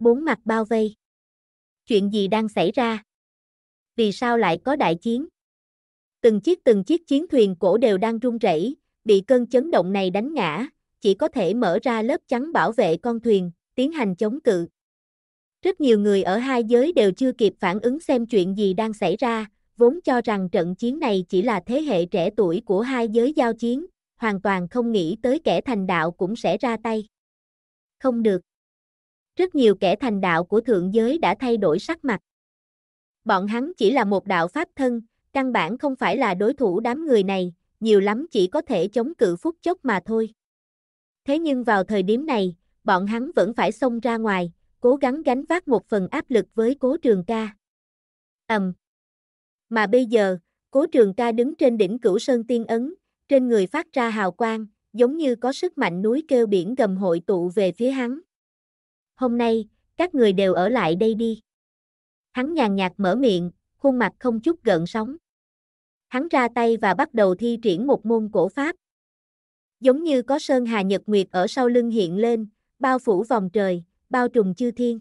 bốn mặt bao vây. Chuyện gì đang xảy ra? Vì sao lại có đại chiến? Từng chiếc từng chiếc chiến thuyền cổ đều đang rung rẩy, bị cơn chấn động này đánh ngã, chỉ có thể mở ra lớp chắn bảo vệ con thuyền, tiến hành chống cự. Rất nhiều người ở hai giới đều chưa kịp phản ứng xem chuyện gì đang xảy ra, vốn cho rằng trận chiến này chỉ là thế hệ trẻ tuổi của hai giới giao chiến, hoàn toàn không nghĩ tới kẻ thành đạo cũng sẽ ra tay. Không được rất nhiều kẻ thành đạo của thượng giới đã thay đổi sắc mặt. Bọn hắn chỉ là một đạo pháp thân, căn bản không phải là đối thủ đám người này, nhiều lắm chỉ có thể chống cự phút chốc mà thôi. Thế nhưng vào thời điểm này, bọn hắn vẫn phải xông ra ngoài, cố gắng gánh vác một phần áp lực với cố trường ca. ầm! Mà bây giờ, cố trường ca đứng trên đỉnh cửu sơn tiên ấn, trên người phát ra hào quang, giống như có sức mạnh núi kêu biển gầm hội tụ về phía hắn hôm nay, các người đều ở lại đây đi. Hắn nhàn nhạt mở miệng, khuôn mặt không chút gợn sóng. Hắn ra tay và bắt đầu thi triển một môn cổ pháp. Giống như có sơn hà nhật nguyệt ở sau lưng hiện lên, bao phủ vòng trời, bao trùm chư thiên.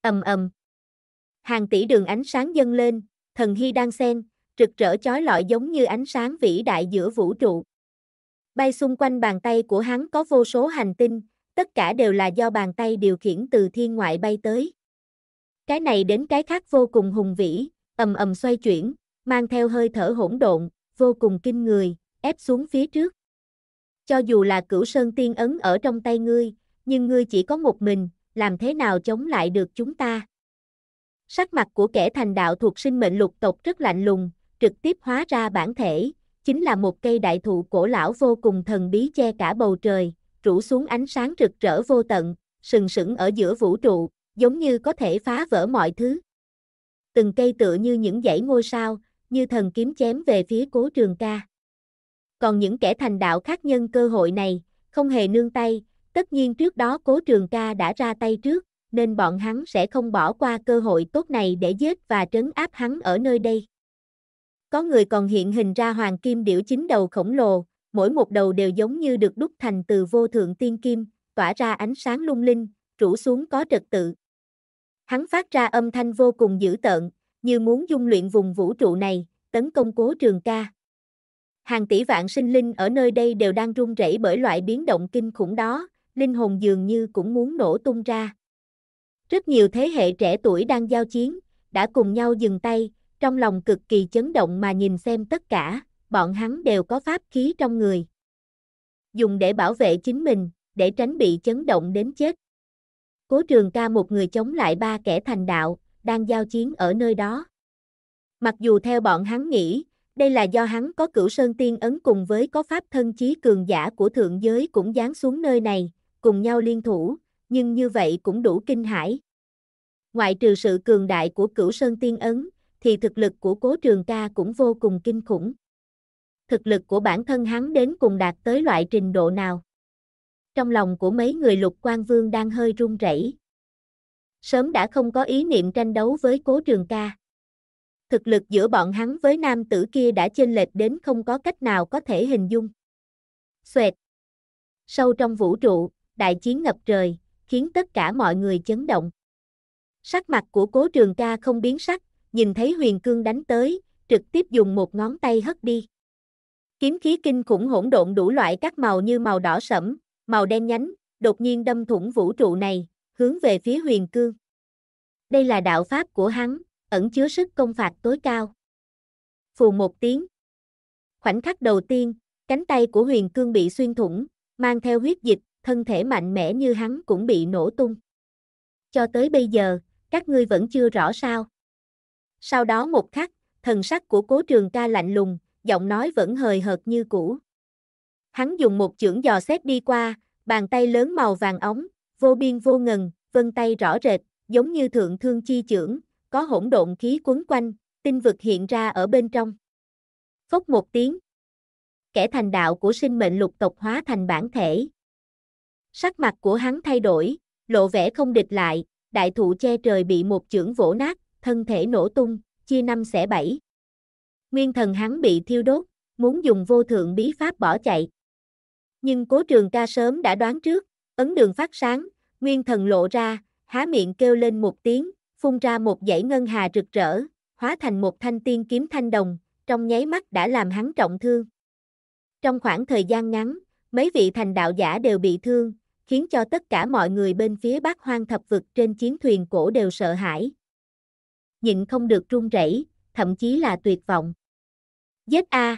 Ầm ầm. Hàng tỷ đường ánh sáng dâng lên, thần hy đang xen, rực rỡ chói lọi giống như ánh sáng vĩ đại giữa vũ trụ. Bay xung quanh bàn tay của hắn có vô số hành tinh, tất cả đều là do bàn tay điều khiển từ thiên ngoại bay tới. Cái này đến cái khác vô cùng hùng vĩ, ầm ầm xoay chuyển, mang theo hơi thở hỗn độn, vô cùng kinh người, ép xuống phía trước. Cho dù là cửu sơn tiên ấn ở trong tay ngươi, nhưng ngươi chỉ có một mình, làm thế nào chống lại được chúng ta? Sắc mặt của kẻ thành đạo thuộc sinh mệnh lục tộc rất lạnh lùng, trực tiếp hóa ra bản thể, chính là một cây đại thụ cổ lão vô cùng thần bí che cả bầu trời, rủ xuống ánh sáng rực rỡ vô tận, sừng sững ở giữa vũ trụ, giống như có thể phá vỡ mọi thứ. Từng cây tựa như những dãy ngôi sao, như thần kiếm chém về phía cố trường ca. Còn những kẻ thành đạo khác nhân cơ hội này, không hề nương tay, tất nhiên trước đó cố trường ca đã ra tay trước, nên bọn hắn sẽ không bỏ qua cơ hội tốt này để giết và trấn áp hắn ở nơi đây. Có người còn hiện hình ra hoàng kim điểu chính đầu khổng lồ, mỗi một đầu đều giống như được đúc thành từ vô thượng tiên kim, tỏa ra ánh sáng lung linh, rủ xuống có trật tự. Hắn phát ra âm thanh vô cùng dữ tợn, như muốn dung luyện vùng vũ trụ này, tấn công cố trường ca. Hàng tỷ vạn sinh linh ở nơi đây đều đang run rẩy bởi loại biến động kinh khủng đó, linh hồn dường như cũng muốn nổ tung ra. Rất nhiều thế hệ trẻ tuổi đang giao chiến, đã cùng nhau dừng tay, trong lòng cực kỳ chấn động mà nhìn xem tất cả bọn hắn đều có pháp khí trong người. Dùng để bảo vệ chính mình, để tránh bị chấn động đến chết. Cố trường ca một người chống lại ba kẻ thành đạo, đang giao chiến ở nơi đó. Mặc dù theo bọn hắn nghĩ, đây là do hắn có cửu sơn tiên ấn cùng với có pháp thân chí cường giả của thượng giới cũng giáng xuống nơi này, cùng nhau liên thủ, nhưng như vậy cũng đủ kinh hãi. Ngoại trừ sự cường đại của cửu sơn tiên ấn, thì thực lực của cố trường ca cũng vô cùng kinh khủng thực lực của bản thân hắn đến cùng đạt tới loại trình độ nào. Trong lòng của mấy người lục quan vương đang hơi run rẩy. Sớm đã không có ý niệm tranh đấu với cố trường ca. Thực lực giữa bọn hắn với nam tử kia đã chênh lệch đến không có cách nào có thể hình dung. Xoẹt. Sâu trong vũ trụ, đại chiến ngập trời, khiến tất cả mọi người chấn động. Sắc mặt của cố trường ca không biến sắc, nhìn thấy huyền cương đánh tới, trực tiếp dùng một ngón tay hất đi. Kiếm khí kinh khủng hỗn độn đủ loại các màu như màu đỏ sẫm, màu đen nhánh, đột nhiên đâm thủng vũ trụ này, hướng về phía huyền cương. Đây là đạo pháp của hắn, ẩn chứa sức công phạt tối cao. Phù một tiếng. Khoảnh khắc đầu tiên, cánh tay của huyền cương bị xuyên thủng, mang theo huyết dịch, thân thể mạnh mẽ như hắn cũng bị nổ tung. Cho tới bây giờ, các ngươi vẫn chưa rõ sao. Sau đó một khắc, thần sắc của cố trường ca lạnh lùng, giọng nói vẫn hời hợt như cũ. Hắn dùng một chưởng dò xét đi qua, bàn tay lớn màu vàng ống, vô biên vô ngần, vân tay rõ rệt, giống như thượng thương chi chưởng, có hỗn độn khí quấn quanh, tinh vực hiện ra ở bên trong. Phốc một tiếng. Kẻ thành đạo của sinh mệnh lục tộc hóa thành bản thể. Sắc mặt của hắn thay đổi, lộ vẻ không địch lại, đại thụ che trời bị một chưởng vỗ nát, thân thể nổ tung, chia năm xẻ bảy nguyên thần hắn bị thiêu đốt, muốn dùng vô thượng bí pháp bỏ chạy. Nhưng cố trường ca sớm đã đoán trước, ấn đường phát sáng, nguyên thần lộ ra, há miệng kêu lên một tiếng, phun ra một dãy ngân hà rực rỡ, hóa thành một thanh tiên kiếm thanh đồng, trong nháy mắt đã làm hắn trọng thương. Trong khoảng thời gian ngắn, mấy vị thành đạo giả đều bị thương, khiến cho tất cả mọi người bên phía bắc hoang thập vực trên chiến thuyền cổ đều sợ hãi. Nhịn không được run rẩy, thậm chí là tuyệt vọng. Z.A.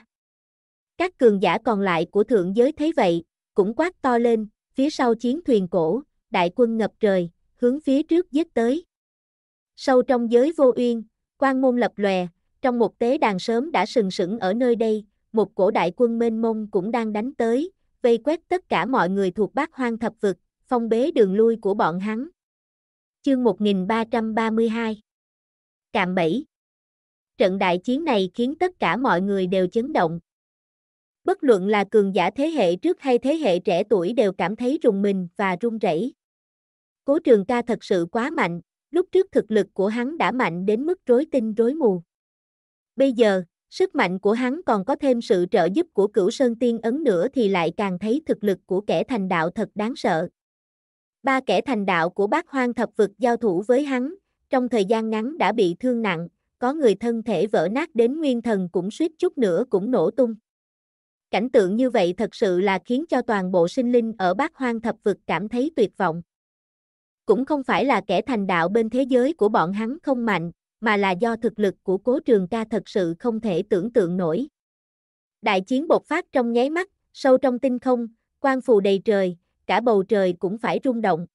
Các cường giả còn lại của thượng giới thấy vậy, cũng quát to lên, phía sau chiến thuyền cổ, đại quân ngập trời, hướng phía trước giết tới. Sâu trong giới vô uyên, quan môn lập lòe, trong một tế đàn sớm đã sừng sững ở nơi đây, một cổ đại quân mênh mông cũng đang đánh tới, vây quét tất cả mọi người thuộc bát hoang thập vực, phong bế đường lui của bọn hắn. Chương 1332 Cạm bẫy trận đại chiến này khiến tất cả mọi người đều chấn động. Bất luận là cường giả thế hệ trước hay thế hệ trẻ tuổi đều cảm thấy rùng mình và run rẩy. Cố trường ca thật sự quá mạnh, lúc trước thực lực của hắn đã mạnh đến mức rối tinh rối mù. Bây giờ, sức mạnh của hắn còn có thêm sự trợ giúp của cửu sơn tiên ấn nữa thì lại càng thấy thực lực của kẻ thành đạo thật đáng sợ. Ba kẻ thành đạo của bác hoang thập vực giao thủ với hắn, trong thời gian ngắn đã bị thương nặng, có người thân thể vỡ nát đến nguyên thần cũng suýt chút nữa cũng nổ tung. Cảnh tượng như vậy thật sự là khiến cho toàn bộ sinh linh ở bát hoang thập vực cảm thấy tuyệt vọng. Cũng không phải là kẻ thành đạo bên thế giới của bọn hắn không mạnh, mà là do thực lực của cố trường ca thật sự không thể tưởng tượng nổi. Đại chiến bộc phát trong nháy mắt, sâu trong tinh không, quang phù đầy trời, cả bầu trời cũng phải rung động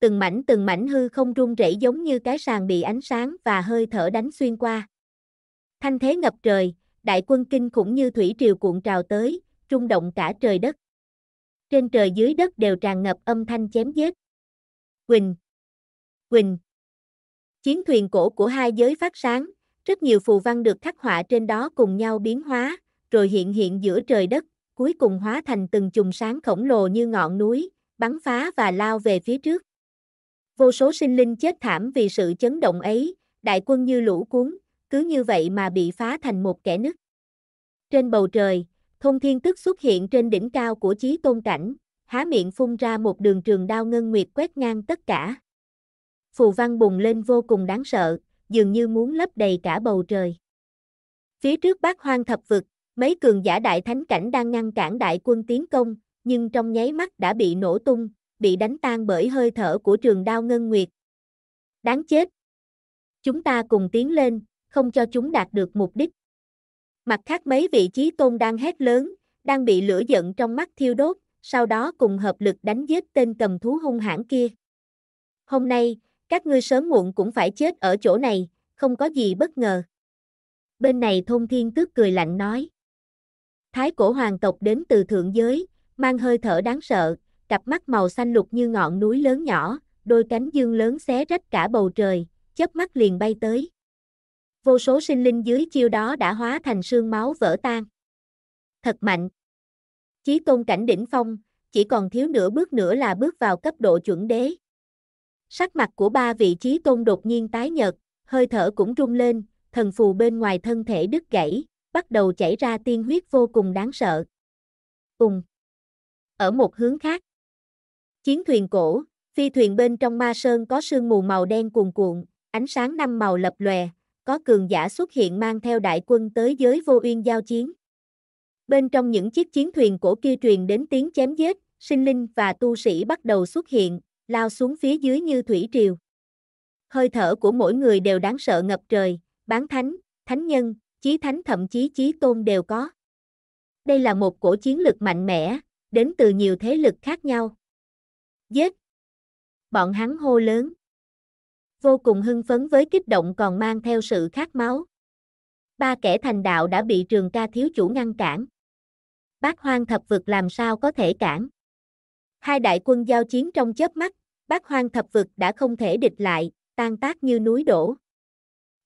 từng mảnh từng mảnh hư không rung rẩy giống như cái sàn bị ánh sáng và hơi thở đánh xuyên qua. Thanh thế ngập trời, đại quân kinh khủng như thủy triều cuộn trào tới, rung động cả trời đất. Trên trời dưới đất đều tràn ngập âm thanh chém giết. Quỳnh! Quỳnh! Chiến thuyền cổ của hai giới phát sáng, rất nhiều phù văn được khắc họa trên đó cùng nhau biến hóa, rồi hiện hiện giữa trời đất, cuối cùng hóa thành từng chùm sáng khổng lồ như ngọn núi, bắn phá và lao về phía trước. Vô số sinh linh chết thảm vì sự chấn động ấy, đại quân như lũ cuốn, cứ như vậy mà bị phá thành một kẻ nứt. Trên bầu trời, thông thiên tức xuất hiện trên đỉnh cao của chí tôn cảnh, há miệng phun ra một đường trường đao ngân nguyệt quét ngang tất cả. Phù văn bùng lên vô cùng đáng sợ, dường như muốn lấp đầy cả bầu trời. Phía trước bát hoang thập vực, mấy cường giả đại thánh cảnh đang ngăn cản đại quân tiến công, nhưng trong nháy mắt đã bị nổ tung, bị đánh tan bởi hơi thở của trường đao ngân nguyệt. Đáng chết! Chúng ta cùng tiến lên, không cho chúng đạt được mục đích. Mặt khác mấy vị trí tôn đang hét lớn, đang bị lửa giận trong mắt thiêu đốt, sau đó cùng hợp lực đánh giết tên cầm thú hung hãn kia. Hôm nay, các ngươi sớm muộn cũng phải chết ở chỗ này, không có gì bất ngờ. Bên này thôn thiên tước cười lạnh nói. Thái cổ hoàng tộc đến từ thượng giới, mang hơi thở đáng sợ, cặp mắt màu xanh lục như ngọn núi lớn nhỏ, đôi cánh dương lớn xé rách cả bầu trời, chớp mắt liền bay tới. Vô số sinh linh dưới chiêu đó đã hóa thành sương máu vỡ tan. Thật mạnh. Chí tôn cảnh đỉnh phong, chỉ còn thiếu nửa bước nữa là bước vào cấp độ chuẩn đế. Sắc mặt của ba vị chí tôn đột nhiên tái nhợt, hơi thở cũng rung lên, thần phù bên ngoài thân thể đứt gãy, bắt đầu chảy ra tiên huyết vô cùng đáng sợ. Cùng. Ở một hướng khác, Chiến thuyền cổ, phi thuyền bên trong ma sơn có sương mù màu đen cuồn cuộn, ánh sáng năm màu lập lòe, có cường giả xuất hiện mang theo đại quân tới giới vô uyên giao chiến. Bên trong những chiếc chiến thuyền cổ kia truyền đến tiếng chém giết, sinh linh và tu sĩ bắt đầu xuất hiện, lao xuống phía dưới như thủy triều. Hơi thở của mỗi người đều đáng sợ ngập trời, bán thánh, thánh nhân, chí thánh thậm chí chí tôn đều có. Đây là một cổ chiến lực mạnh mẽ, đến từ nhiều thế lực khác nhau, Giết! Bọn hắn hô lớn. Vô cùng hưng phấn với kích động còn mang theo sự khát máu. Ba kẻ thành đạo đã bị trường ca thiếu chủ ngăn cản. Bác hoang thập vực làm sao có thể cản. Hai đại quân giao chiến trong chớp mắt, bác hoang thập vực đã không thể địch lại, tan tác như núi đổ.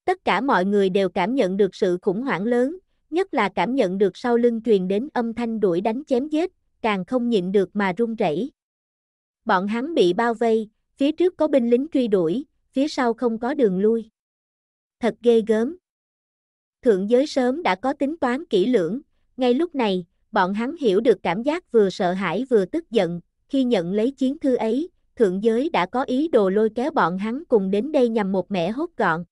Tất cả mọi người đều cảm nhận được sự khủng hoảng lớn, nhất là cảm nhận được sau lưng truyền đến âm thanh đuổi đánh chém giết, càng không nhịn được mà run rẩy bọn hắn bị bao vây, phía trước có binh lính truy đuổi, phía sau không có đường lui. Thật ghê gớm. Thượng giới sớm đã có tính toán kỹ lưỡng, ngay lúc này, bọn hắn hiểu được cảm giác vừa sợ hãi vừa tức giận, khi nhận lấy chiến thư ấy, thượng giới đã có ý đồ lôi kéo bọn hắn cùng đến đây nhằm một mẻ hốt gọn.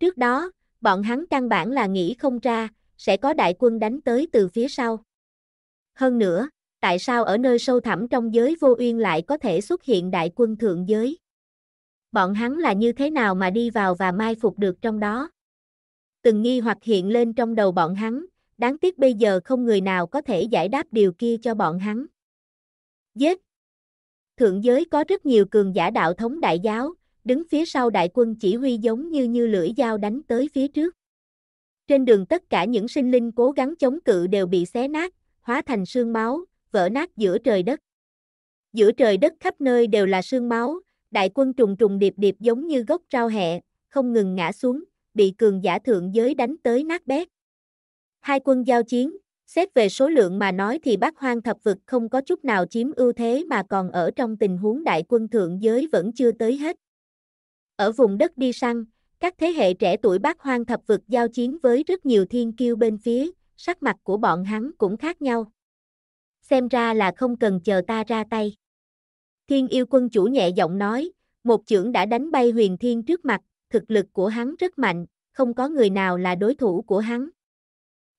Trước đó, bọn hắn căn bản là nghĩ không ra, sẽ có đại quân đánh tới từ phía sau. Hơn nữa, tại sao ở nơi sâu thẳm trong giới vô uyên lại có thể xuất hiện đại quân thượng giới? Bọn hắn là như thế nào mà đi vào và mai phục được trong đó? Từng nghi hoặc hiện lên trong đầu bọn hắn, đáng tiếc bây giờ không người nào có thể giải đáp điều kia cho bọn hắn. Giết! Thượng giới có rất nhiều cường giả đạo thống đại giáo, đứng phía sau đại quân chỉ huy giống như như lưỡi dao đánh tới phía trước. Trên đường tất cả những sinh linh cố gắng chống cự đều bị xé nát, hóa thành sương máu, vỡ nát giữa trời đất. Giữa trời đất khắp nơi đều là sương máu, đại quân trùng trùng điệp điệp giống như gốc rau hẹ, không ngừng ngã xuống, bị cường giả thượng giới đánh tới nát bét. Hai quân giao chiến, xét về số lượng mà nói thì bác hoang thập vực không có chút nào chiếm ưu thế mà còn ở trong tình huống đại quân thượng giới vẫn chưa tới hết. Ở vùng đất đi săn, các thế hệ trẻ tuổi bác hoang thập vực giao chiến với rất nhiều thiên kiêu bên phía, sắc mặt của bọn hắn cũng khác nhau xem ra là không cần chờ ta ra tay. Thiên yêu quân chủ nhẹ giọng nói, một chưởng đã đánh bay huyền thiên trước mặt, thực lực của hắn rất mạnh, không có người nào là đối thủ của hắn.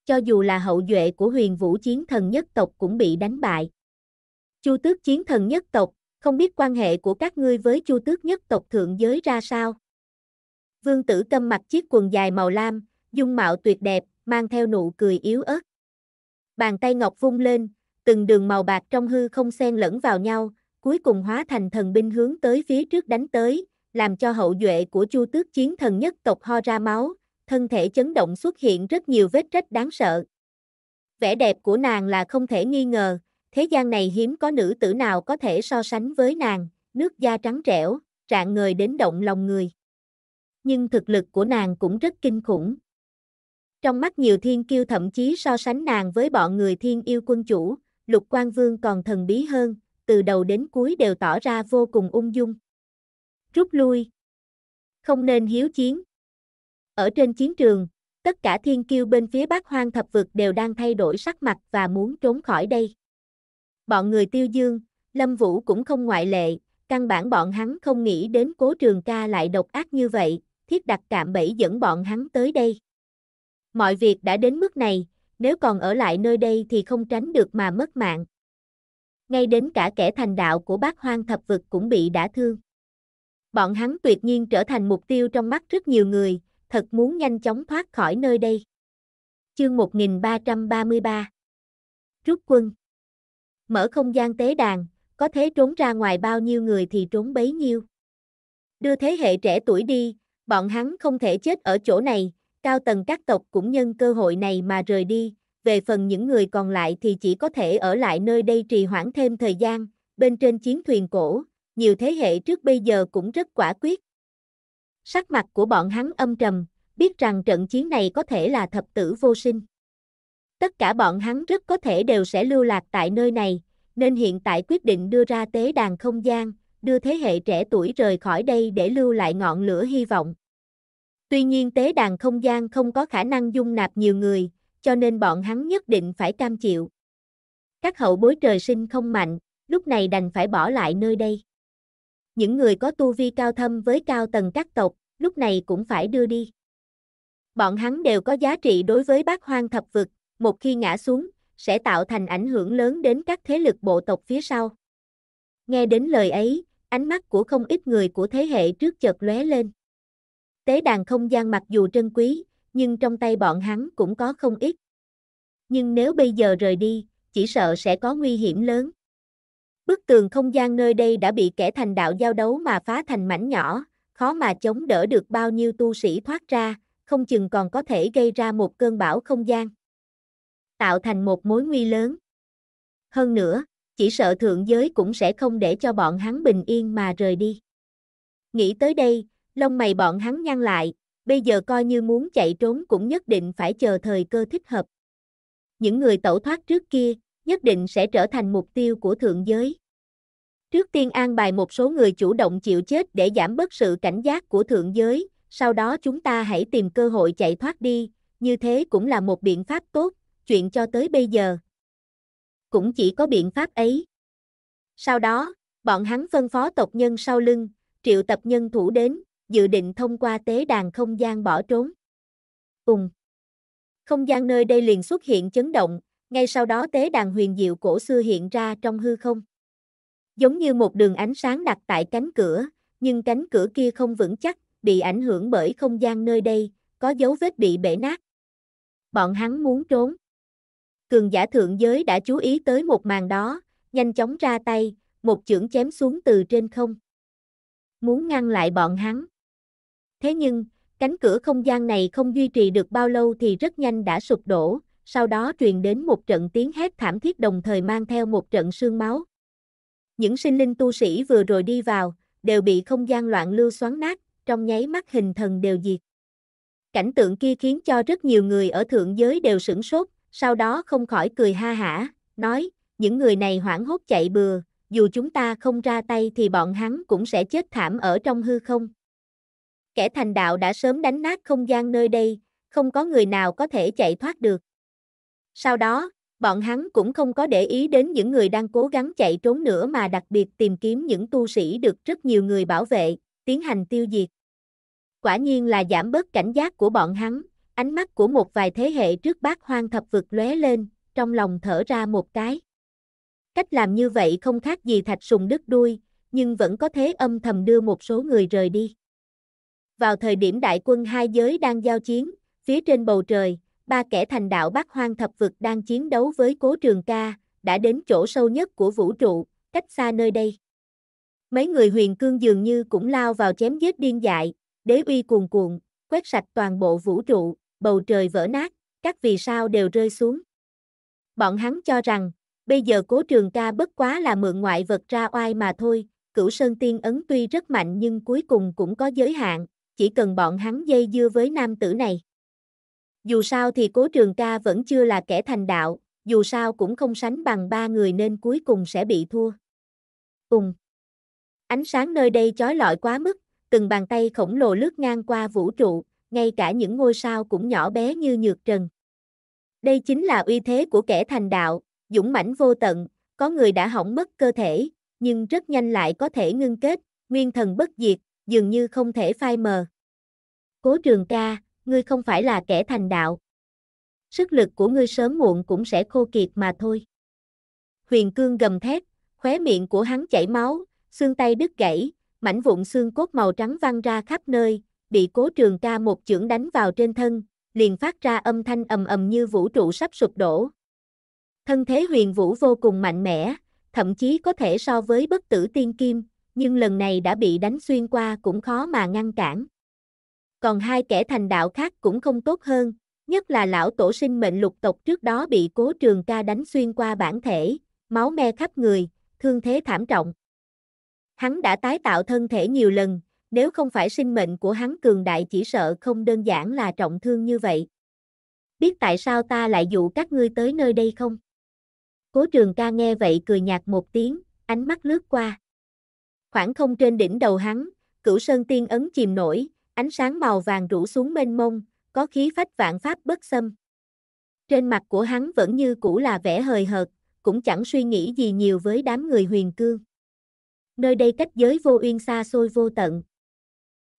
Cho dù là hậu duệ của huyền vũ chiến thần nhất tộc cũng bị đánh bại. Chu tước chiến thần nhất tộc, không biết quan hệ của các ngươi với chu tước nhất tộc thượng giới ra sao? Vương tử câm mặc chiếc quần dài màu lam, dung mạo tuyệt đẹp, mang theo nụ cười yếu ớt. Bàn tay ngọc vung lên, từng đường màu bạc trong hư không xen lẫn vào nhau, cuối cùng hóa thành thần binh hướng tới phía trước đánh tới, làm cho hậu duệ của Chu Tước Chiến Thần nhất tộc ho ra máu, thân thể chấn động xuất hiện rất nhiều vết rách đáng sợ. Vẻ đẹp của nàng là không thể nghi ngờ, thế gian này hiếm có nữ tử nào có thể so sánh với nàng, nước da trắng trẻo, trạng người đến động lòng người. Nhưng thực lực của nàng cũng rất kinh khủng. Trong mắt nhiều thiên kiêu thậm chí so sánh nàng với bọn người thiên yêu quân chủ, lục quan vương còn thần bí hơn, từ đầu đến cuối đều tỏ ra vô cùng ung dung. Rút lui. Không nên hiếu chiến. Ở trên chiến trường, tất cả thiên kiêu bên phía bắc hoang thập vực đều đang thay đổi sắc mặt và muốn trốn khỏi đây. Bọn người tiêu dương, Lâm Vũ cũng không ngoại lệ, căn bản bọn hắn không nghĩ đến cố trường ca lại độc ác như vậy, thiết đặt cạm bẫy dẫn bọn hắn tới đây. Mọi việc đã đến mức này, nếu còn ở lại nơi đây thì không tránh được mà mất mạng. Ngay đến cả kẻ thành đạo của bác hoang thập vực cũng bị đả thương. Bọn hắn tuyệt nhiên trở thành mục tiêu trong mắt rất nhiều người, thật muốn nhanh chóng thoát khỏi nơi đây. Chương 1333 Rút quân Mở không gian tế đàn, có thế trốn ra ngoài bao nhiêu người thì trốn bấy nhiêu. Đưa thế hệ trẻ tuổi đi, bọn hắn không thể chết ở chỗ này, Cao tầng các tộc cũng nhân cơ hội này mà rời đi, về phần những người còn lại thì chỉ có thể ở lại nơi đây trì hoãn thêm thời gian, bên trên chiến thuyền cổ, nhiều thế hệ trước bây giờ cũng rất quả quyết. Sắc mặt của bọn hắn âm trầm, biết rằng trận chiến này có thể là thập tử vô sinh. Tất cả bọn hắn rất có thể đều sẽ lưu lạc tại nơi này, nên hiện tại quyết định đưa ra tế đàn không gian, đưa thế hệ trẻ tuổi rời khỏi đây để lưu lại ngọn lửa hy vọng. Tuy nhiên tế đàn không gian không có khả năng dung nạp nhiều người, cho nên bọn hắn nhất định phải cam chịu. Các hậu bối trời sinh không mạnh, lúc này đành phải bỏ lại nơi đây. Những người có tu vi cao thâm với cao tầng các tộc, lúc này cũng phải đưa đi. Bọn hắn đều có giá trị đối với bác hoang thập vực, một khi ngã xuống, sẽ tạo thành ảnh hưởng lớn đến các thế lực bộ tộc phía sau. Nghe đến lời ấy, ánh mắt của không ít người của thế hệ trước chợt lóe lên. Tế đàn không gian mặc dù trân quý, nhưng trong tay bọn hắn cũng có không ít. Nhưng nếu bây giờ rời đi, chỉ sợ sẽ có nguy hiểm lớn. Bức tường không gian nơi đây đã bị kẻ thành đạo giao đấu mà phá thành mảnh nhỏ, khó mà chống đỡ được bao nhiêu tu sĩ thoát ra, không chừng còn có thể gây ra một cơn bão không gian. Tạo thành một mối nguy lớn. Hơn nữa, chỉ sợ thượng giới cũng sẽ không để cho bọn hắn bình yên mà rời đi. Nghĩ tới đây, lông mày bọn hắn nhăn lại, bây giờ coi như muốn chạy trốn cũng nhất định phải chờ thời cơ thích hợp. Những người tẩu thoát trước kia, nhất định sẽ trở thành mục tiêu của thượng giới. Trước tiên an bài một số người chủ động chịu chết để giảm bớt sự cảnh giác của thượng giới, sau đó chúng ta hãy tìm cơ hội chạy thoát đi, như thế cũng là một biện pháp tốt, chuyện cho tới bây giờ. Cũng chỉ có biện pháp ấy. Sau đó, bọn hắn phân phó tộc nhân sau lưng, triệu tập nhân thủ đến, dự định thông qua tế đàn không gian bỏ trốn. Ùng. Không gian nơi đây liền xuất hiện chấn động, ngay sau đó tế đàn huyền diệu cổ xưa hiện ra trong hư không. Giống như một đường ánh sáng đặt tại cánh cửa, nhưng cánh cửa kia không vững chắc, bị ảnh hưởng bởi không gian nơi đây, có dấu vết bị bể nát. Bọn hắn muốn trốn. Cường giả thượng giới đã chú ý tới một màn đó, nhanh chóng ra tay, một chưởng chém xuống từ trên không. Muốn ngăn lại bọn hắn. Thế nhưng, cánh cửa không gian này không duy trì được bao lâu thì rất nhanh đã sụp đổ, sau đó truyền đến một trận tiếng hét thảm thiết đồng thời mang theo một trận sương máu. Những sinh linh tu sĩ vừa rồi đi vào, đều bị không gian loạn lưu xoắn nát, trong nháy mắt hình thần đều diệt. Cảnh tượng kia khiến cho rất nhiều người ở thượng giới đều sửng sốt, sau đó không khỏi cười ha hả, nói, những người này hoảng hốt chạy bừa, dù chúng ta không ra tay thì bọn hắn cũng sẽ chết thảm ở trong hư không kẻ thành đạo đã sớm đánh nát không gian nơi đây, không có người nào có thể chạy thoát được. Sau đó, bọn hắn cũng không có để ý đến những người đang cố gắng chạy trốn nữa mà đặc biệt tìm kiếm những tu sĩ được rất nhiều người bảo vệ, tiến hành tiêu diệt. Quả nhiên là giảm bớt cảnh giác của bọn hắn, ánh mắt của một vài thế hệ trước bác hoang thập vực lóe lên, trong lòng thở ra một cái. Cách làm như vậy không khác gì thạch sùng đứt đuôi, nhưng vẫn có thế âm thầm đưa một số người rời đi vào thời điểm đại quân hai giới đang giao chiến, phía trên bầu trời, ba kẻ thành đạo Bắc Hoang thập vực đang chiến đấu với Cố Trường Ca, đã đến chỗ sâu nhất của vũ trụ, cách xa nơi đây. Mấy người huyền cương dường như cũng lao vào chém giết điên dại, đế uy cuồn cuộn, quét sạch toàn bộ vũ trụ, bầu trời vỡ nát, các vì sao đều rơi xuống. Bọn hắn cho rằng, bây giờ cố trường ca bất quá là mượn ngoại vật ra oai mà thôi, cửu sơn tiên ấn tuy rất mạnh nhưng cuối cùng cũng có giới hạn, chỉ cần bọn hắn dây dưa với nam tử này. Dù sao thì cố trường ca vẫn chưa là kẻ thành đạo, dù sao cũng không sánh bằng ba người nên cuối cùng sẽ bị thua. Cùng. Ánh sáng nơi đây chói lọi quá mức, từng bàn tay khổng lồ lướt ngang qua vũ trụ, ngay cả những ngôi sao cũng nhỏ bé như nhược trần. Đây chính là uy thế của kẻ thành đạo, dũng mãnh vô tận, có người đã hỏng mất cơ thể, nhưng rất nhanh lại có thể ngưng kết, nguyên thần bất diệt, dường như không thể phai mờ. Cố trường ca, ngươi không phải là kẻ thành đạo. Sức lực của ngươi sớm muộn cũng sẽ khô kiệt mà thôi. Huyền cương gầm thét, khóe miệng của hắn chảy máu, xương tay đứt gãy, mảnh vụn xương cốt màu trắng văng ra khắp nơi, bị cố trường ca một chưởng đánh vào trên thân, liền phát ra âm thanh ầm ầm như vũ trụ sắp sụp đổ. Thân thế huyền vũ vô cùng mạnh mẽ, thậm chí có thể so với bất tử tiên kim, nhưng lần này đã bị đánh xuyên qua cũng khó mà ngăn cản. Còn hai kẻ thành đạo khác cũng không tốt hơn, nhất là lão tổ sinh mệnh lục tộc trước đó bị cố trường ca đánh xuyên qua bản thể, máu me khắp người, thương thế thảm trọng. Hắn đã tái tạo thân thể nhiều lần, nếu không phải sinh mệnh của hắn cường đại chỉ sợ không đơn giản là trọng thương như vậy. Biết tại sao ta lại dụ các ngươi tới nơi đây không? Cố trường ca nghe vậy cười nhạt một tiếng, ánh mắt lướt qua khoảng không trên đỉnh đầu hắn, cửu sơn tiên ấn chìm nổi, ánh sáng màu vàng rủ xuống mênh mông, có khí phách vạn pháp bất xâm. Trên mặt của hắn vẫn như cũ là vẻ hời hợt, cũng chẳng suy nghĩ gì nhiều với đám người huyền cương. Nơi đây cách giới vô uyên xa xôi vô tận.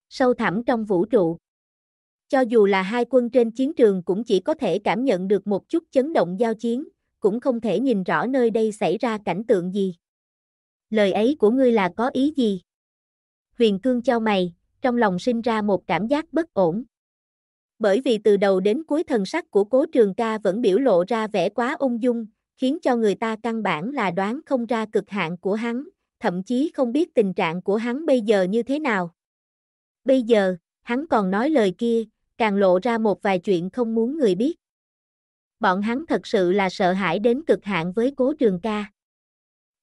Sâu thẳm trong vũ trụ. Cho dù là hai quân trên chiến trường cũng chỉ có thể cảm nhận được một chút chấn động giao chiến, cũng không thể nhìn rõ nơi đây xảy ra cảnh tượng gì lời ấy của ngươi là có ý gì? Huyền cương cho mày, trong lòng sinh ra một cảm giác bất ổn. Bởi vì từ đầu đến cuối thần sắc của cố trường ca vẫn biểu lộ ra vẻ quá ung dung, khiến cho người ta căn bản là đoán không ra cực hạn của hắn, thậm chí không biết tình trạng của hắn bây giờ như thế nào. Bây giờ, hắn còn nói lời kia, càng lộ ra một vài chuyện không muốn người biết. Bọn hắn thật sự là sợ hãi đến cực hạn với cố trường ca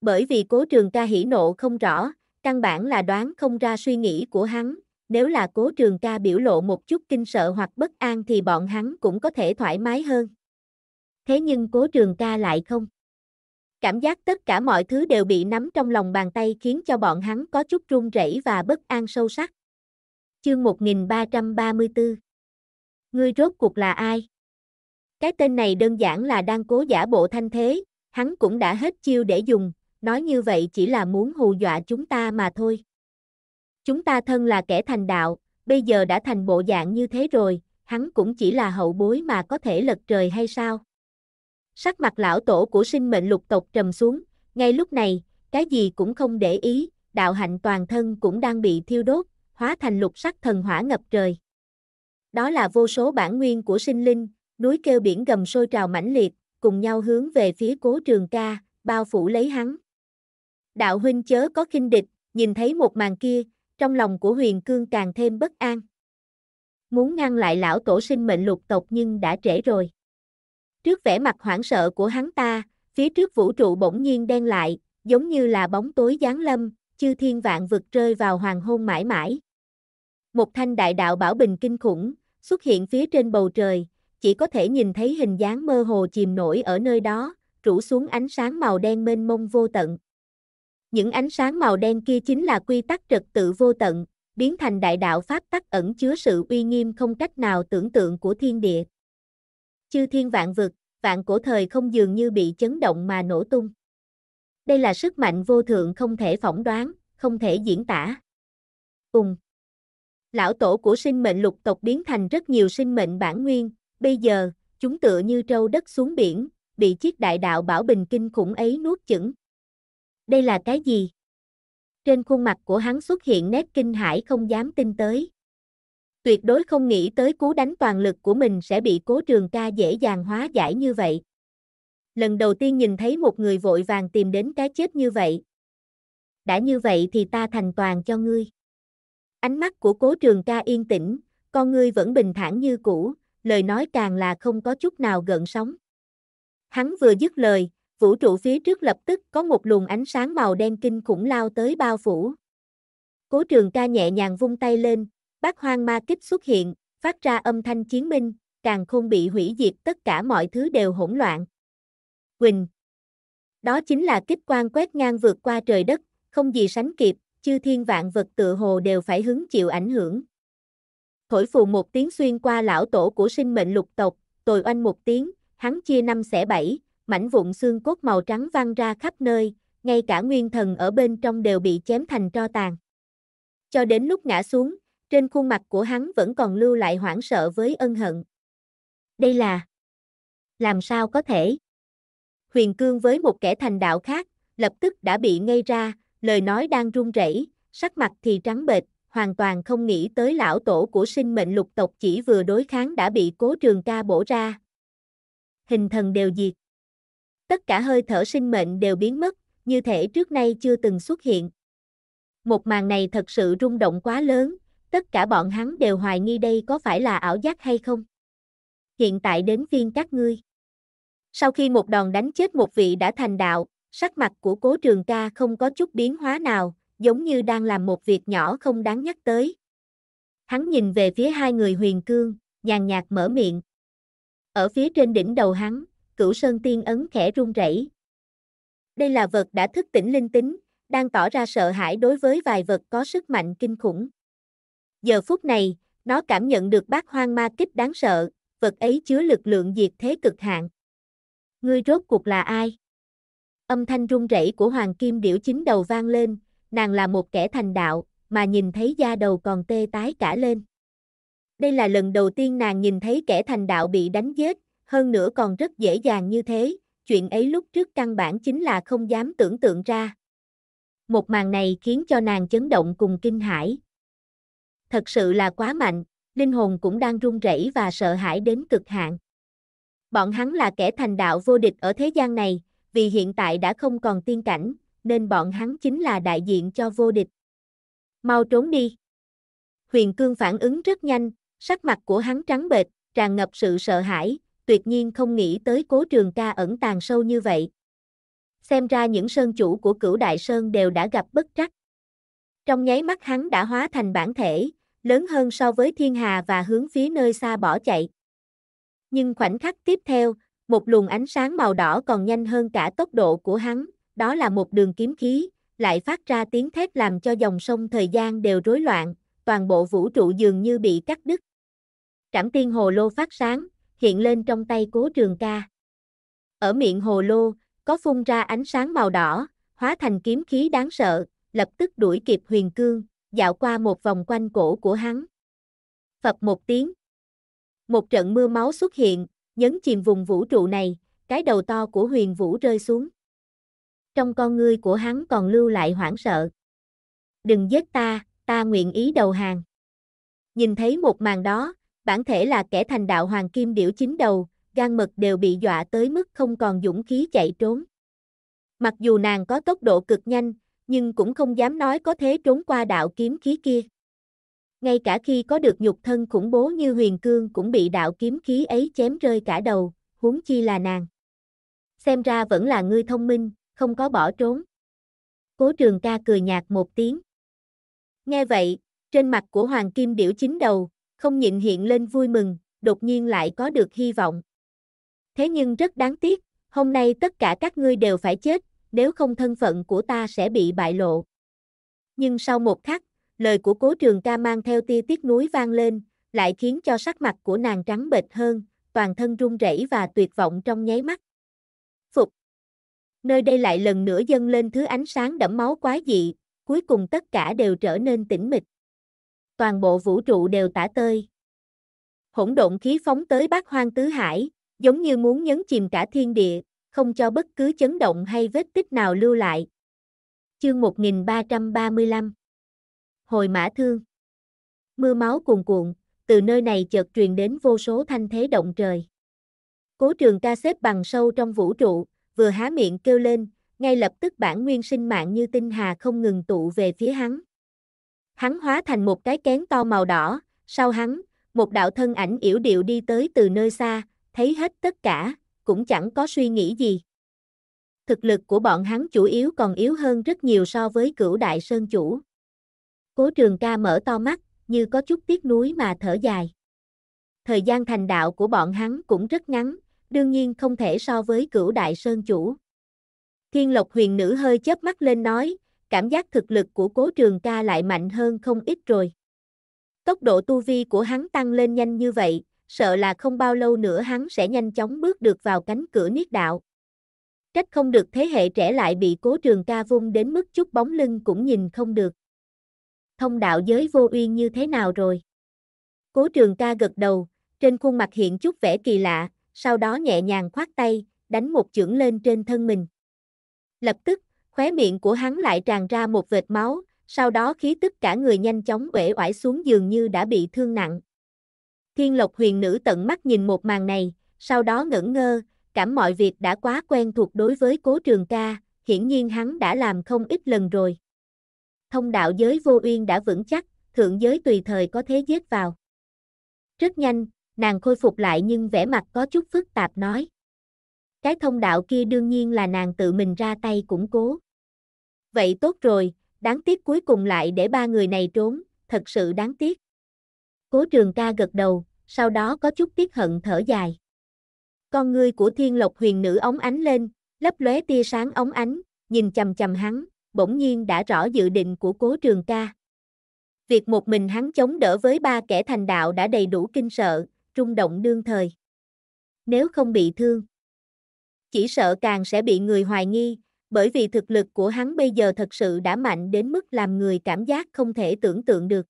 bởi vì cố trường ca hỉ nộ không rõ, căn bản là đoán không ra suy nghĩ của hắn, nếu là cố trường ca biểu lộ một chút kinh sợ hoặc bất an thì bọn hắn cũng có thể thoải mái hơn. Thế nhưng cố trường ca lại không. Cảm giác tất cả mọi thứ đều bị nắm trong lòng bàn tay khiến cho bọn hắn có chút run rẩy và bất an sâu sắc. Chương 1334 Ngươi rốt cuộc là ai? Cái tên này đơn giản là đang cố giả bộ thanh thế, hắn cũng đã hết chiêu để dùng, nói như vậy chỉ là muốn hù dọa chúng ta mà thôi. Chúng ta thân là kẻ thành đạo, bây giờ đã thành bộ dạng như thế rồi, hắn cũng chỉ là hậu bối mà có thể lật trời hay sao? Sắc mặt lão tổ của sinh mệnh lục tộc trầm xuống, ngay lúc này, cái gì cũng không để ý, đạo hạnh toàn thân cũng đang bị thiêu đốt, hóa thành lục sắc thần hỏa ngập trời. Đó là vô số bản nguyên của sinh linh, núi kêu biển gầm sôi trào mãnh liệt, cùng nhau hướng về phía cố trường ca, bao phủ lấy hắn đạo huynh chớ có khinh địch, nhìn thấy một màn kia, trong lòng của huyền cương càng thêm bất an. Muốn ngăn lại lão tổ sinh mệnh lục tộc nhưng đã trễ rồi. Trước vẻ mặt hoảng sợ của hắn ta, phía trước vũ trụ bỗng nhiên đen lại, giống như là bóng tối giáng lâm, chư thiên vạn vực rơi vào hoàng hôn mãi mãi. Một thanh đại đạo bảo bình kinh khủng, xuất hiện phía trên bầu trời, chỉ có thể nhìn thấy hình dáng mơ hồ chìm nổi ở nơi đó, rủ xuống ánh sáng màu đen mênh mông vô tận. Những ánh sáng màu đen kia chính là quy tắc trật tự vô tận, biến thành đại đạo pháp tắc ẩn chứa sự uy nghiêm không cách nào tưởng tượng của thiên địa. Chư thiên vạn vực, vạn cổ thời không dường như bị chấn động mà nổ tung. Đây là sức mạnh vô thượng không thể phỏng đoán, không thể diễn tả. Cùng. Lão tổ của sinh mệnh lục tộc biến thành rất nhiều sinh mệnh bản nguyên, bây giờ, chúng tựa như trâu đất xuống biển, bị chiếc đại đạo bảo bình kinh khủng ấy nuốt chửng đây là cái gì? Trên khuôn mặt của hắn xuất hiện nét kinh hãi không dám tin tới. Tuyệt đối không nghĩ tới cú đánh toàn lực của mình sẽ bị cố trường ca dễ dàng hóa giải như vậy. Lần đầu tiên nhìn thấy một người vội vàng tìm đến cái chết như vậy. Đã như vậy thì ta thành toàn cho ngươi. Ánh mắt của cố trường ca yên tĩnh, con ngươi vẫn bình thản như cũ, lời nói càng là không có chút nào gợn sóng. Hắn vừa dứt lời, vũ trụ phía trước lập tức có một luồng ánh sáng màu đen kinh khủng lao tới bao phủ. Cố trường ca nhẹ nhàng vung tay lên, bác hoang ma kích xuất hiện, phát ra âm thanh chiến minh, càng không bị hủy diệt tất cả mọi thứ đều hỗn loạn. Quỳnh Đó chính là kích Quang quét ngang vượt qua trời đất, không gì sánh kịp, chư thiên vạn vật tự hồ đều phải hứng chịu ảnh hưởng. Thổi phù một tiếng xuyên qua lão tổ của sinh mệnh lục tộc, tồi oanh một tiếng, hắn chia năm xẻ bảy, mảnh vụn xương cốt màu trắng văng ra khắp nơi, ngay cả nguyên thần ở bên trong đều bị chém thành tro tàn. Cho đến lúc ngã xuống, trên khuôn mặt của hắn vẫn còn lưu lại hoảng sợ với ân hận. Đây là... Làm sao có thể? Huyền Cương với một kẻ thành đạo khác, lập tức đã bị ngây ra, lời nói đang run rẩy, sắc mặt thì trắng bệch, hoàn toàn không nghĩ tới lão tổ của sinh mệnh lục tộc chỉ vừa đối kháng đã bị cố trường ca bổ ra. Hình thần đều diệt tất cả hơi thở sinh mệnh đều biến mất, như thể trước nay chưa từng xuất hiện. Một màn này thật sự rung động quá lớn, tất cả bọn hắn đều hoài nghi đây có phải là ảo giác hay không. Hiện tại đến phiên các ngươi. Sau khi một đòn đánh chết một vị đã thành đạo, sắc mặt của cố trường ca không có chút biến hóa nào, giống như đang làm một việc nhỏ không đáng nhắc tới. Hắn nhìn về phía hai người huyền cương, nhàn nhạt mở miệng. Ở phía trên đỉnh đầu hắn, Cửu Sơn Tiên Ấn khẽ run rẩy. Đây là vật đã thức tỉnh linh tính, đang tỏ ra sợ hãi đối với vài vật có sức mạnh kinh khủng. Giờ phút này, nó cảm nhận được bát hoang ma kích đáng sợ, vật ấy chứa lực lượng diệt thế cực hạn. Ngươi rốt cuộc là ai? Âm thanh run rẩy của Hoàng Kim Điểu chính đầu vang lên, nàng là một kẻ thành đạo, mà nhìn thấy da đầu còn tê tái cả lên. Đây là lần đầu tiên nàng nhìn thấy kẻ thành đạo bị đánh giết, hơn nữa còn rất dễ dàng như thế, chuyện ấy lúc trước căn bản chính là không dám tưởng tượng ra. Một màn này khiến cho nàng chấn động cùng kinh hãi. Thật sự là quá mạnh, linh hồn cũng đang run rẩy và sợ hãi đến cực hạn. Bọn hắn là kẻ thành đạo vô địch ở thế gian này, vì hiện tại đã không còn tiên cảnh, nên bọn hắn chính là đại diện cho vô địch. Mau trốn đi. Huyền Cương phản ứng rất nhanh, sắc mặt của hắn trắng bệch, tràn ngập sự sợ hãi, tuyệt nhiên không nghĩ tới cố trường ca ẩn tàng sâu như vậy. Xem ra những sơn chủ của cửu đại sơn đều đã gặp bất trắc. Trong nháy mắt hắn đã hóa thành bản thể, lớn hơn so với thiên hà và hướng phía nơi xa bỏ chạy. Nhưng khoảnh khắc tiếp theo, một luồng ánh sáng màu đỏ còn nhanh hơn cả tốc độ của hắn, đó là một đường kiếm khí, lại phát ra tiếng thét làm cho dòng sông thời gian đều rối loạn, toàn bộ vũ trụ dường như bị cắt đứt. Trảm tiên hồ lô phát sáng, hiện lên trong tay cố trường ca. Ở miệng hồ lô, có phun ra ánh sáng màu đỏ, hóa thành kiếm khí đáng sợ, lập tức đuổi kịp huyền cương, dạo qua một vòng quanh cổ của hắn. Phập một tiếng. Một trận mưa máu xuất hiện, nhấn chìm vùng vũ trụ này, cái đầu to của huyền vũ rơi xuống. Trong con ngươi của hắn còn lưu lại hoảng sợ. Đừng giết ta, ta nguyện ý đầu hàng. Nhìn thấy một màn đó, bản thể là kẻ thành đạo hoàng kim điểu chính đầu, gan mật đều bị dọa tới mức không còn dũng khí chạy trốn. Mặc dù nàng có tốc độ cực nhanh, nhưng cũng không dám nói có thế trốn qua đạo kiếm khí kia. Ngay cả khi có được nhục thân khủng bố như huyền cương cũng bị đạo kiếm khí ấy chém rơi cả đầu, huống chi là nàng. Xem ra vẫn là ngươi thông minh, không có bỏ trốn. Cố trường ca cười nhạt một tiếng. Nghe vậy, trên mặt của hoàng kim điểu chính đầu, không nhịn hiện lên vui mừng, đột nhiên lại có được hy vọng. Thế nhưng rất đáng tiếc, hôm nay tất cả các ngươi đều phải chết, nếu không thân phận của ta sẽ bị bại lộ. Nhưng sau một khắc, lời của cố trường ca mang theo tia tiếc núi vang lên, lại khiến cho sắc mặt của nàng trắng bệch hơn, toàn thân run rẩy và tuyệt vọng trong nháy mắt. Phục. Nơi đây lại lần nữa dâng lên thứ ánh sáng đẫm máu quá dị, cuối cùng tất cả đều trở nên tĩnh mịch toàn bộ vũ trụ đều tả tơi. Hỗn độn khí phóng tới bát hoang tứ hải, giống như muốn nhấn chìm cả thiên địa, không cho bất cứ chấn động hay vết tích nào lưu lại. Chương 1335 Hồi mã thương Mưa máu cuồn cuộn, từ nơi này chợt truyền đến vô số thanh thế động trời. Cố trường ca xếp bằng sâu trong vũ trụ, vừa há miệng kêu lên, ngay lập tức bản nguyên sinh mạng như tinh hà không ngừng tụ về phía hắn. Hắn hóa thành một cái kén to màu đỏ, sau hắn, một đạo thân ảnh yểu điệu đi tới từ nơi xa, thấy hết tất cả, cũng chẳng có suy nghĩ gì. Thực lực của bọn hắn chủ yếu còn yếu hơn rất nhiều so với cửu đại sơn chủ. Cố trường ca mở to mắt, như có chút tiếc nuối mà thở dài. Thời gian thành đạo của bọn hắn cũng rất ngắn, đương nhiên không thể so với cửu đại sơn chủ. Thiên lộc huyền nữ hơi chớp mắt lên nói, cảm giác thực lực của cố trường ca lại mạnh hơn không ít rồi. Tốc độ tu vi của hắn tăng lên nhanh như vậy, sợ là không bao lâu nữa hắn sẽ nhanh chóng bước được vào cánh cửa niết đạo. Trách không được thế hệ trẻ lại bị cố trường ca vung đến mức chút bóng lưng cũng nhìn không được. Thông đạo giới vô uyên như thế nào rồi? Cố trường ca gật đầu, trên khuôn mặt hiện chút vẻ kỳ lạ, sau đó nhẹ nhàng khoát tay, đánh một chưởng lên trên thân mình. Lập tức, Khóe miệng của hắn lại tràn ra một vệt máu, sau đó khí tức cả người nhanh chóng uể oải xuống giường như đã bị thương nặng. Thiên Lộc huyền nữ tận mắt nhìn một màn này, sau đó ngẩn ngơ, cảm mọi việc đã quá quen thuộc đối với cố trường ca, hiển nhiên hắn đã làm không ít lần rồi. Thông đạo giới vô uyên đã vững chắc, thượng giới tùy thời có thế giết vào. Rất nhanh, nàng khôi phục lại nhưng vẻ mặt có chút phức tạp nói. Cái thông đạo kia đương nhiên là nàng tự mình ra tay củng cố. Vậy tốt rồi, đáng tiếc cuối cùng lại để ba người này trốn, thật sự đáng tiếc. Cố trường ca gật đầu, sau đó có chút tiếc hận thở dài. Con ngươi của thiên lộc huyền nữ ống ánh lên, lấp lóe tia sáng ống ánh, nhìn chầm chầm hắn, bỗng nhiên đã rõ dự định của cố trường ca. Việc một mình hắn chống đỡ với ba kẻ thành đạo đã đầy đủ kinh sợ, rung động đương thời. Nếu không bị thương, chỉ sợ càng sẽ bị người hoài nghi, bởi vì thực lực của hắn bây giờ thật sự đã mạnh đến mức làm người cảm giác không thể tưởng tượng được.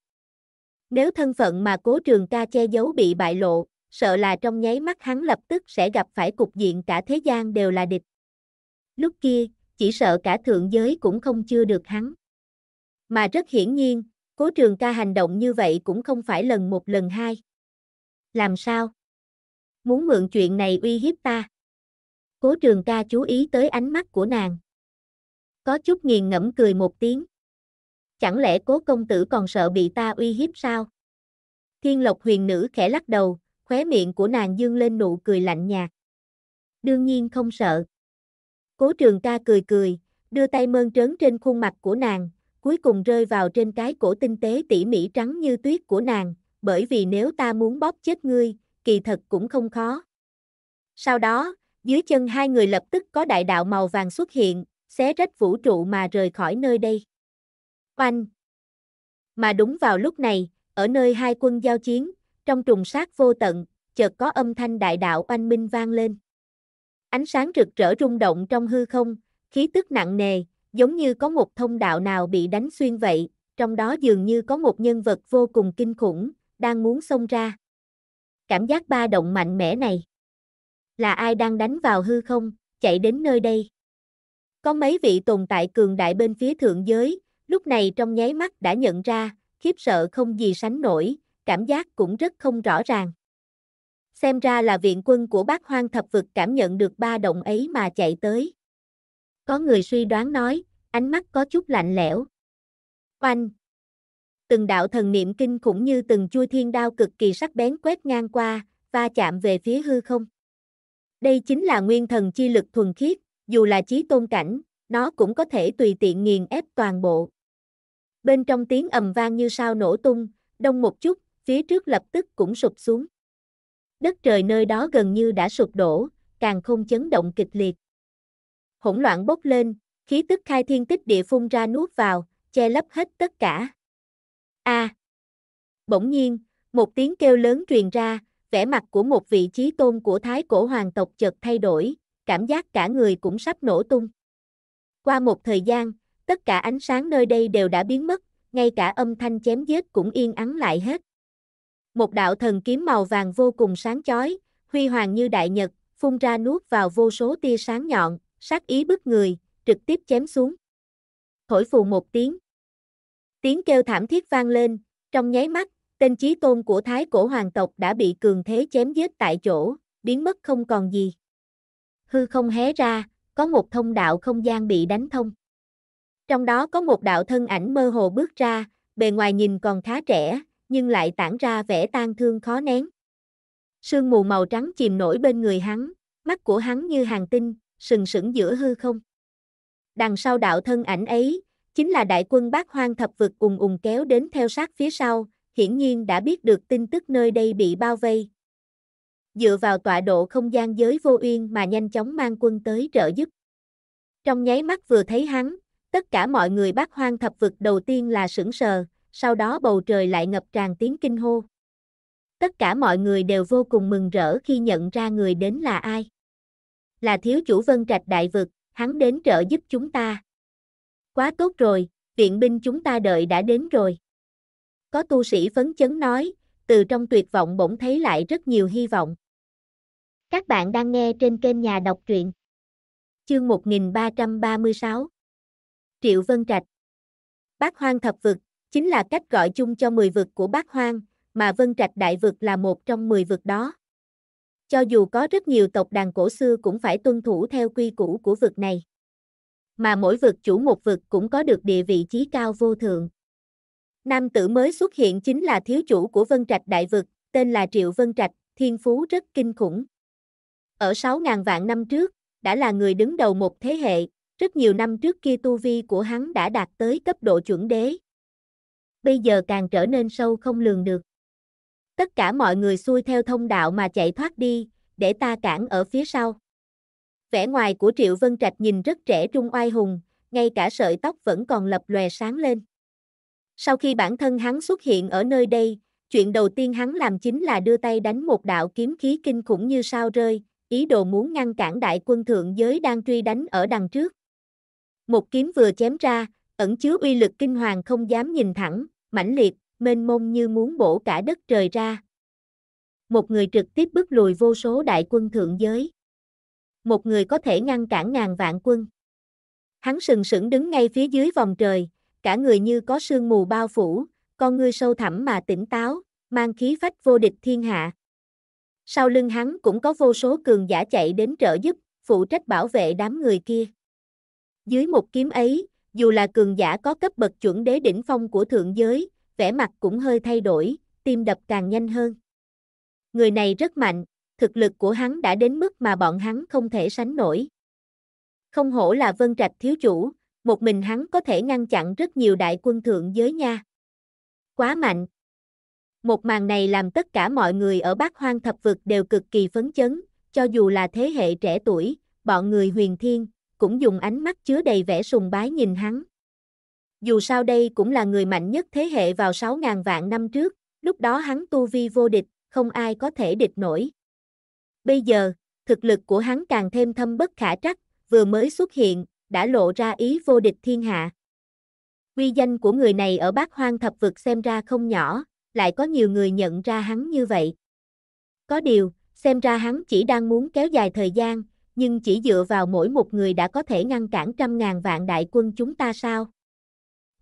Nếu thân phận mà cố trường ca che giấu bị bại lộ, sợ là trong nháy mắt hắn lập tức sẽ gặp phải cục diện cả thế gian đều là địch. Lúc kia, chỉ sợ cả thượng giới cũng không chưa được hắn. Mà rất hiển nhiên, cố trường ca hành động như vậy cũng không phải lần một lần hai. Làm sao? Muốn mượn chuyện này uy hiếp ta? Cố trường ca chú ý tới ánh mắt của nàng. Có chút nghiền ngẫm cười một tiếng. Chẳng lẽ cố công tử còn sợ bị ta uy hiếp sao? Thiên lộc huyền nữ khẽ lắc đầu, khóe miệng của nàng dương lên nụ cười lạnh nhạt. Đương nhiên không sợ. Cố trường ca cười cười, đưa tay mơn trớn trên khuôn mặt của nàng, cuối cùng rơi vào trên cái cổ tinh tế tỉ mỉ trắng như tuyết của nàng, bởi vì nếu ta muốn bóp chết ngươi, kỳ thật cũng không khó. Sau đó, dưới chân hai người lập tức có đại đạo màu vàng xuất hiện, xé rách vũ trụ mà rời khỏi nơi đây. Oanh! Mà đúng vào lúc này, ở nơi hai quân giao chiến, trong trùng sát vô tận, chợt có âm thanh đại đạo oanh minh vang lên. Ánh sáng rực rỡ rung động trong hư không, khí tức nặng nề, giống như có một thông đạo nào bị đánh xuyên vậy, trong đó dường như có một nhân vật vô cùng kinh khủng, đang muốn xông ra. Cảm giác ba động mạnh mẽ này là ai đang đánh vào hư không, chạy đến nơi đây. Có mấy vị tồn tại cường đại bên phía thượng giới, lúc này trong nháy mắt đã nhận ra, khiếp sợ không gì sánh nổi, cảm giác cũng rất không rõ ràng. Xem ra là viện quân của bác hoang thập vực cảm nhận được ba động ấy mà chạy tới. Có người suy đoán nói, ánh mắt có chút lạnh lẽo. Oanh! Từng đạo thần niệm kinh khủng như từng chui thiên đao cực kỳ sắc bén quét ngang qua, va chạm về phía hư không. Đây chính là nguyên thần chi lực thuần khiết, dù là trí tôn cảnh, nó cũng có thể tùy tiện nghiền ép toàn bộ. Bên trong tiếng ầm vang như sao nổ tung, đông một chút, phía trước lập tức cũng sụp xuống. Đất trời nơi đó gần như đã sụp đổ, càng không chấn động kịch liệt. Hỗn loạn bốc lên, khí tức khai thiên tích địa phun ra nuốt vào, che lấp hết tất cả. A. À. Bỗng nhiên, một tiếng kêu lớn truyền ra, vẻ mặt của một vị trí tôn của thái cổ hoàng tộc chợt thay đổi, cảm giác cả người cũng sắp nổ tung. Qua một thời gian, tất cả ánh sáng nơi đây đều đã biến mất, ngay cả âm thanh chém giết cũng yên ắng lại hết. Một đạo thần kiếm màu vàng vô cùng sáng chói, huy hoàng như đại nhật, phun ra nuốt vào vô số tia sáng nhọn, sát ý bức người, trực tiếp chém xuống. Thổi phù một tiếng. Tiếng kêu thảm thiết vang lên, trong nháy mắt, Tên chí tôn của thái cổ hoàng tộc đã bị cường thế chém giết tại chỗ, biến mất không còn gì. Hư không hé ra, có một thông đạo không gian bị đánh thông. Trong đó có một đạo thân ảnh mơ hồ bước ra, bề ngoài nhìn còn khá trẻ, nhưng lại tản ra vẻ tan thương khó nén. Sương mù màu trắng chìm nổi bên người hắn, mắt của hắn như hàng tinh, sừng sững giữa hư không. Đằng sau đạo thân ảnh ấy, chính là đại quân bác hoang thập vực cùng ùng kéo đến theo sát phía sau, hiển nhiên đã biết được tin tức nơi đây bị bao vây. Dựa vào tọa độ không gian giới vô uyên mà nhanh chóng mang quân tới trợ giúp. Trong nháy mắt vừa thấy hắn, tất cả mọi người bác hoang thập vực đầu tiên là sững sờ, sau đó bầu trời lại ngập tràn tiếng kinh hô. Tất cả mọi người đều vô cùng mừng rỡ khi nhận ra người đến là ai. Là thiếu chủ vân trạch đại vực, hắn đến trợ giúp chúng ta. Quá tốt rồi, viện binh chúng ta đợi đã đến rồi. Có tu sĩ phấn chấn nói, từ trong tuyệt vọng bỗng thấy lại rất nhiều hy vọng. Các bạn đang nghe trên kênh Nhà đọc truyện. Chương 1336 Triệu Vân Trạch Bác Hoang Thập Vực, chính là cách gọi chung cho 10 vực của Bác Hoang, mà Vân Trạch Đại Vực là một trong 10 vực đó. Cho dù có rất nhiều tộc đàn cổ xưa cũng phải tuân thủ theo quy củ của vực này. Mà mỗi vực chủ một vực cũng có được địa vị trí cao vô thượng. Nam tử mới xuất hiện chính là thiếu chủ của Vân Trạch Đại Vực, tên là Triệu Vân Trạch, thiên phú rất kinh khủng. Ở 6.000 vạn năm trước, đã là người đứng đầu một thế hệ, rất nhiều năm trước kia tu vi của hắn đã đạt tới cấp độ chuẩn đế. Bây giờ càng trở nên sâu không lường được. Tất cả mọi người xuôi theo thông đạo mà chạy thoát đi, để ta cản ở phía sau. Vẻ ngoài của Triệu Vân Trạch nhìn rất trẻ trung oai hùng, ngay cả sợi tóc vẫn còn lập lòe sáng lên. Sau khi bản thân hắn xuất hiện ở nơi đây, chuyện đầu tiên hắn làm chính là đưa tay đánh một đạo kiếm khí kinh khủng như sao rơi, ý đồ muốn ngăn cản đại quân thượng giới đang truy đánh ở đằng trước. Một kiếm vừa chém ra, ẩn chứa uy lực kinh hoàng không dám nhìn thẳng, mãnh liệt, mênh mông như muốn bổ cả đất trời ra. Một người trực tiếp bước lùi vô số đại quân thượng giới. Một người có thể ngăn cản ngàn vạn quân. Hắn sừng sững đứng ngay phía dưới vòng trời, cả người như có sương mù bao phủ, con ngươi sâu thẳm mà tỉnh táo, mang khí phách vô địch thiên hạ. Sau lưng hắn cũng có vô số cường giả chạy đến trợ giúp, phụ trách bảo vệ đám người kia. Dưới một kiếm ấy, dù là cường giả có cấp bậc chuẩn đế đỉnh phong của thượng giới, vẻ mặt cũng hơi thay đổi, tim đập càng nhanh hơn. Người này rất mạnh, thực lực của hắn đã đến mức mà bọn hắn không thể sánh nổi. Không hổ là vân trạch thiếu chủ, một mình hắn có thể ngăn chặn rất nhiều đại quân thượng giới nha. Quá mạnh. Một màn này làm tất cả mọi người ở Bắc Hoang thập vực đều cực kỳ phấn chấn, cho dù là thế hệ trẻ tuổi, bọn người huyền thiên, cũng dùng ánh mắt chứa đầy vẻ sùng bái nhìn hắn. Dù sao đây cũng là người mạnh nhất thế hệ vào 6.000 vạn năm trước, lúc đó hắn tu vi vô địch, không ai có thể địch nổi. Bây giờ, thực lực của hắn càng thêm thâm bất khả trắc, vừa mới xuất hiện, đã lộ ra ý vô địch thiên hạ. Uy danh của người này ở bát hoang thập vực xem ra không nhỏ, lại có nhiều người nhận ra hắn như vậy. Có điều, xem ra hắn chỉ đang muốn kéo dài thời gian, nhưng chỉ dựa vào mỗi một người đã có thể ngăn cản trăm ngàn vạn đại quân chúng ta sao?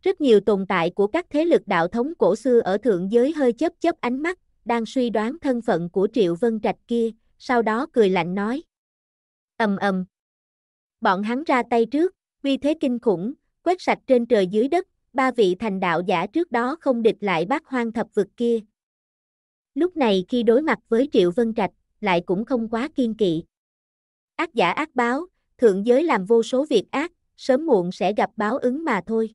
Rất nhiều tồn tại của các thế lực đạo thống cổ xưa ở thượng giới hơi chớp chớp ánh mắt, đang suy đoán thân phận của Triệu Vân Trạch kia, sau đó cười lạnh nói. Ầm ầm, Bọn hắn ra tay trước, uy thế kinh khủng, quét sạch trên trời dưới đất, ba vị thành đạo giả trước đó không địch lại bác hoang thập vực kia. Lúc này khi đối mặt với Triệu Vân Trạch, lại cũng không quá kiên kỵ. Ác giả ác báo, thượng giới làm vô số việc ác, sớm muộn sẽ gặp báo ứng mà thôi.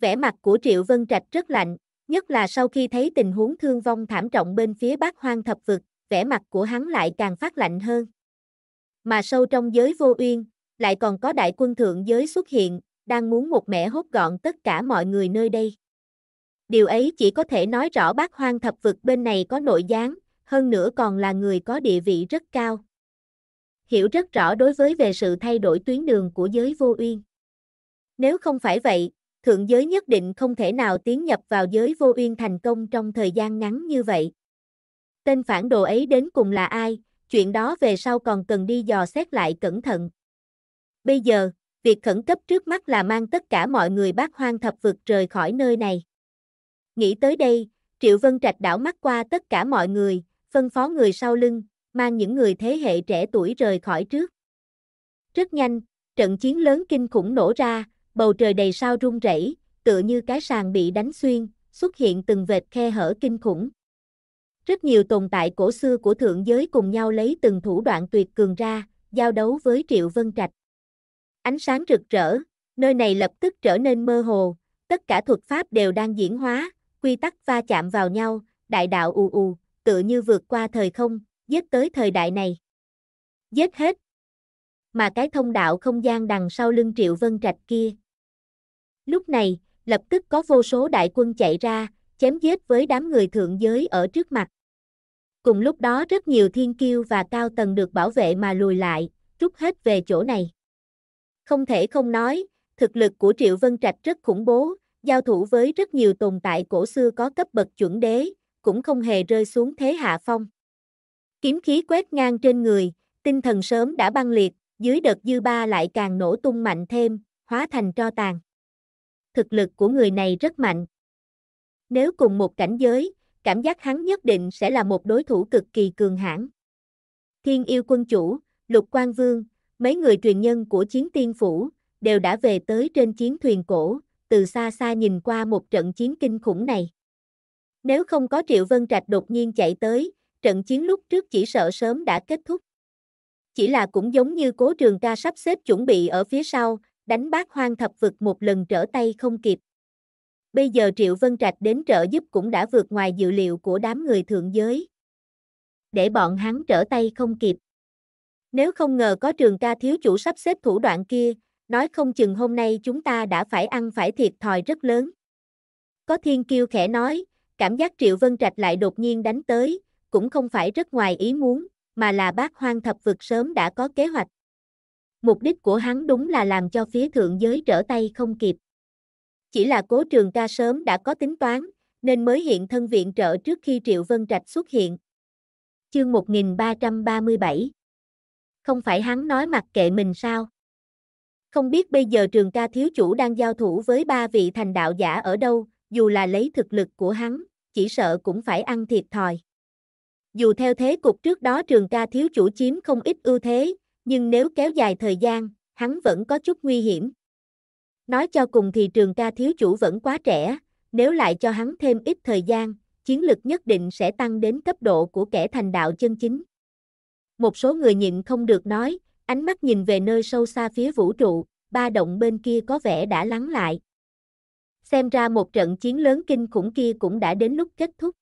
Vẻ mặt của Triệu Vân Trạch rất lạnh, nhất là sau khi thấy tình huống thương vong thảm trọng bên phía bác hoang thập vực, vẻ mặt của hắn lại càng phát lạnh hơn. Mà sâu trong giới vô uyên, lại còn có đại quân thượng giới xuất hiện, đang muốn một mẻ hốt gọn tất cả mọi người nơi đây. Điều ấy chỉ có thể nói rõ bác hoang thập vực bên này có nội gián, hơn nữa còn là người có địa vị rất cao. Hiểu rất rõ đối với về sự thay đổi tuyến đường của giới vô uyên. Nếu không phải vậy, thượng giới nhất định không thể nào tiến nhập vào giới vô uyên thành công trong thời gian ngắn như vậy. Tên phản đồ ấy đến cùng là ai, chuyện đó về sau còn cần đi dò xét lại cẩn thận. Bây giờ, việc khẩn cấp trước mắt là mang tất cả mọi người bác hoang thập vực rời khỏi nơi này. Nghĩ tới đây, Triệu Vân Trạch đảo mắt qua tất cả mọi người, phân phó người sau lưng, mang những người thế hệ trẻ tuổi rời khỏi trước. Rất nhanh, trận chiến lớn kinh khủng nổ ra, bầu trời đầy sao rung rẩy, tựa như cái sàn bị đánh xuyên, xuất hiện từng vệt khe hở kinh khủng. Rất nhiều tồn tại cổ xưa của thượng giới cùng nhau lấy từng thủ đoạn tuyệt cường ra, giao đấu với Triệu Vân Trạch. Ánh sáng rực rỡ, nơi này lập tức trở nên mơ hồ, tất cả thuật pháp đều đang diễn hóa, quy tắc va chạm vào nhau, đại đạo ù ù, tựa như vượt qua thời không, giết tới thời đại này. Giết hết. Mà cái thông đạo không gian đằng sau lưng Triệu Vân Trạch kia. Lúc này, lập tức có vô số đại quân chạy ra, chém giết với đám người thượng giới ở trước mặt. Cùng lúc đó rất nhiều thiên kiêu và cao tầng được bảo vệ mà lùi lại, rút hết về chỗ này. Không thể không nói, thực lực của Triệu Vân Trạch rất khủng bố, giao thủ với rất nhiều tồn tại cổ xưa có cấp bậc chuẩn đế, cũng không hề rơi xuống thế hạ phong. Kiếm khí quét ngang trên người, tinh thần sớm đã băng liệt, dưới đợt dư ba lại càng nổ tung mạnh thêm, hóa thành tro tàn. Thực lực của người này rất mạnh. Nếu cùng một cảnh giới, cảm giác hắn nhất định sẽ là một đối thủ cực kỳ cường hãn. Thiên yêu quân chủ, lục quan vương, Mấy người truyền nhân của chiến tiên phủ, đều đã về tới trên chiến thuyền cổ, từ xa xa nhìn qua một trận chiến kinh khủng này. Nếu không có Triệu Vân Trạch đột nhiên chạy tới, trận chiến lúc trước chỉ sợ sớm đã kết thúc. Chỉ là cũng giống như cố trường ca sắp xếp chuẩn bị ở phía sau, đánh bác hoang thập vực một lần trở tay không kịp. Bây giờ Triệu Vân Trạch đến trợ giúp cũng đã vượt ngoài dự liệu của đám người thượng giới. Để bọn hắn trở tay không kịp. Nếu không ngờ có trường ca thiếu chủ sắp xếp thủ đoạn kia, nói không chừng hôm nay chúng ta đã phải ăn phải thiệt thòi rất lớn. Có thiên kiêu khẽ nói, cảm giác Triệu Vân Trạch lại đột nhiên đánh tới, cũng không phải rất ngoài ý muốn, mà là bác hoang thập vực sớm đã có kế hoạch. Mục đích của hắn đúng là làm cho phía thượng giới trở tay không kịp. Chỉ là cố trường ca sớm đã có tính toán, nên mới hiện thân viện trợ trước khi Triệu Vân Trạch xuất hiện. Chương 1337 không phải hắn nói mặc kệ mình sao? Không biết bây giờ trường ca thiếu chủ đang giao thủ với ba vị thành đạo giả ở đâu, dù là lấy thực lực của hắn, chỉ sợ cũng phải ăn thiệt thòi. Dù theo thế cục trước đó trường ca thiếu chủ chiếm không ít ưu thế, nhưng nếu kéo dài thời gian, hắn vẫn có chút nguy hiểm. Nói cho cùng thì trường ca thiếu chủ vẫn quá trẻ, nếu lại cho hắn thêm ít thời gian, chiến lực nhất định sẽ tăng đến cấp độ của kẻ thành đạo chân chính một số người nhịn không được nói, ánh mắt nhìn về nơi sâu xa phía vũ trụ, ba động bên kia có vẻ đã lắng lại. Xem ra một trận chiến lớn kinh khủng kia cũng đã đến lúc kết thúc.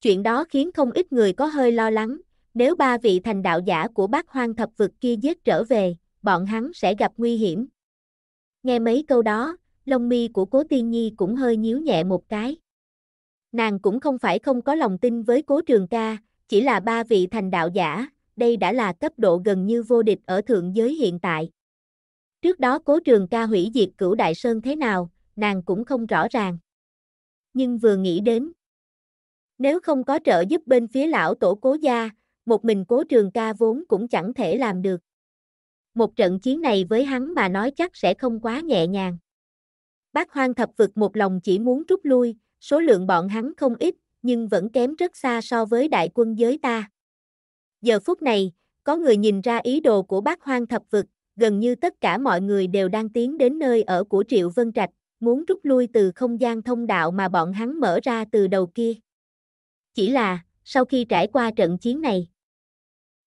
Chuyện đó khiến không ít người có hơi lo lắng, nếu ba vị thành đạo giả của bác hoang thập vực kia giết trở về, bọn hắn sẽ gặp nguy hiểm. Nghe mấy câu đó, lông mi của cố tiên nhi cũng hơi nhíu nhẹ một cái. Nàng cũng không phải không có lòng tin với cố trường ca, chỉ là ba vị thành đạo giả, đây đã là cấp độ gần như vô địch ở thượng giới hiện tại. Trước đó cố trường ca hủy diệt cửu đại sơn thế nào, nàng cũng không rõ ràng. Nhưng vừa nghĩ đến, nếu không có trợ giúp bên phía lão tổ cố gia, một mình cố trường ca vốn cũng chẳng thể làm được. Một trận chiến này với hắn mà nói chắc sẽ không quá nhẹ nhàng. Bác hoang thập vực một lòng chỉ muốn rút lui, số lượng bọn hắn không ít, nhưng vẫn kém rất xa so với đại quân giới ta. Giờ phút này, có người nhìn ra ý đồ của bác hoang thập vực, gần như tất cả mọi người đều đang tiến đến nơi ở của Triệu Vân Trạch, muốn rút lui từ không gian thông đạo mà bọn hắn mở ra từ đầu kia. Chỉ là, sau khi trải qua trận chiến này,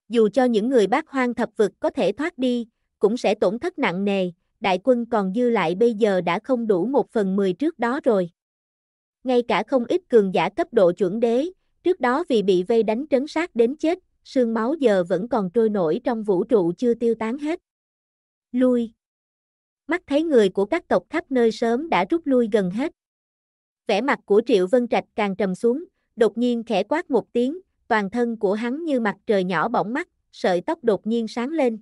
dù cho những người bác hoang thập vực có thể thoát đi, cũng sẽ tổn thất nặng nề, đại quân còn dư lại bây giờ đã không đủ một phần mười trước đó rồi. Ngay cả không ít cường giả cấp độ chuẩn đế, trước đó vì bị vây đánh trấn sát đến chết, sương máu giờ vẫn còn trôi nổi trong vũ trụ chưa tiêu tán hết. Lui. Mắt thấy người của các tộc khắp nơi sớm đã rút lui gần hết. Vẻ mặt của Triệu Vân Trạch càng trầm xuống, đột nhiên khẽ quát một tiếng, toàn thân của hắn như mặt trời nhỏ bỏng mắt, sợi tóc đột nhiên sáng lên.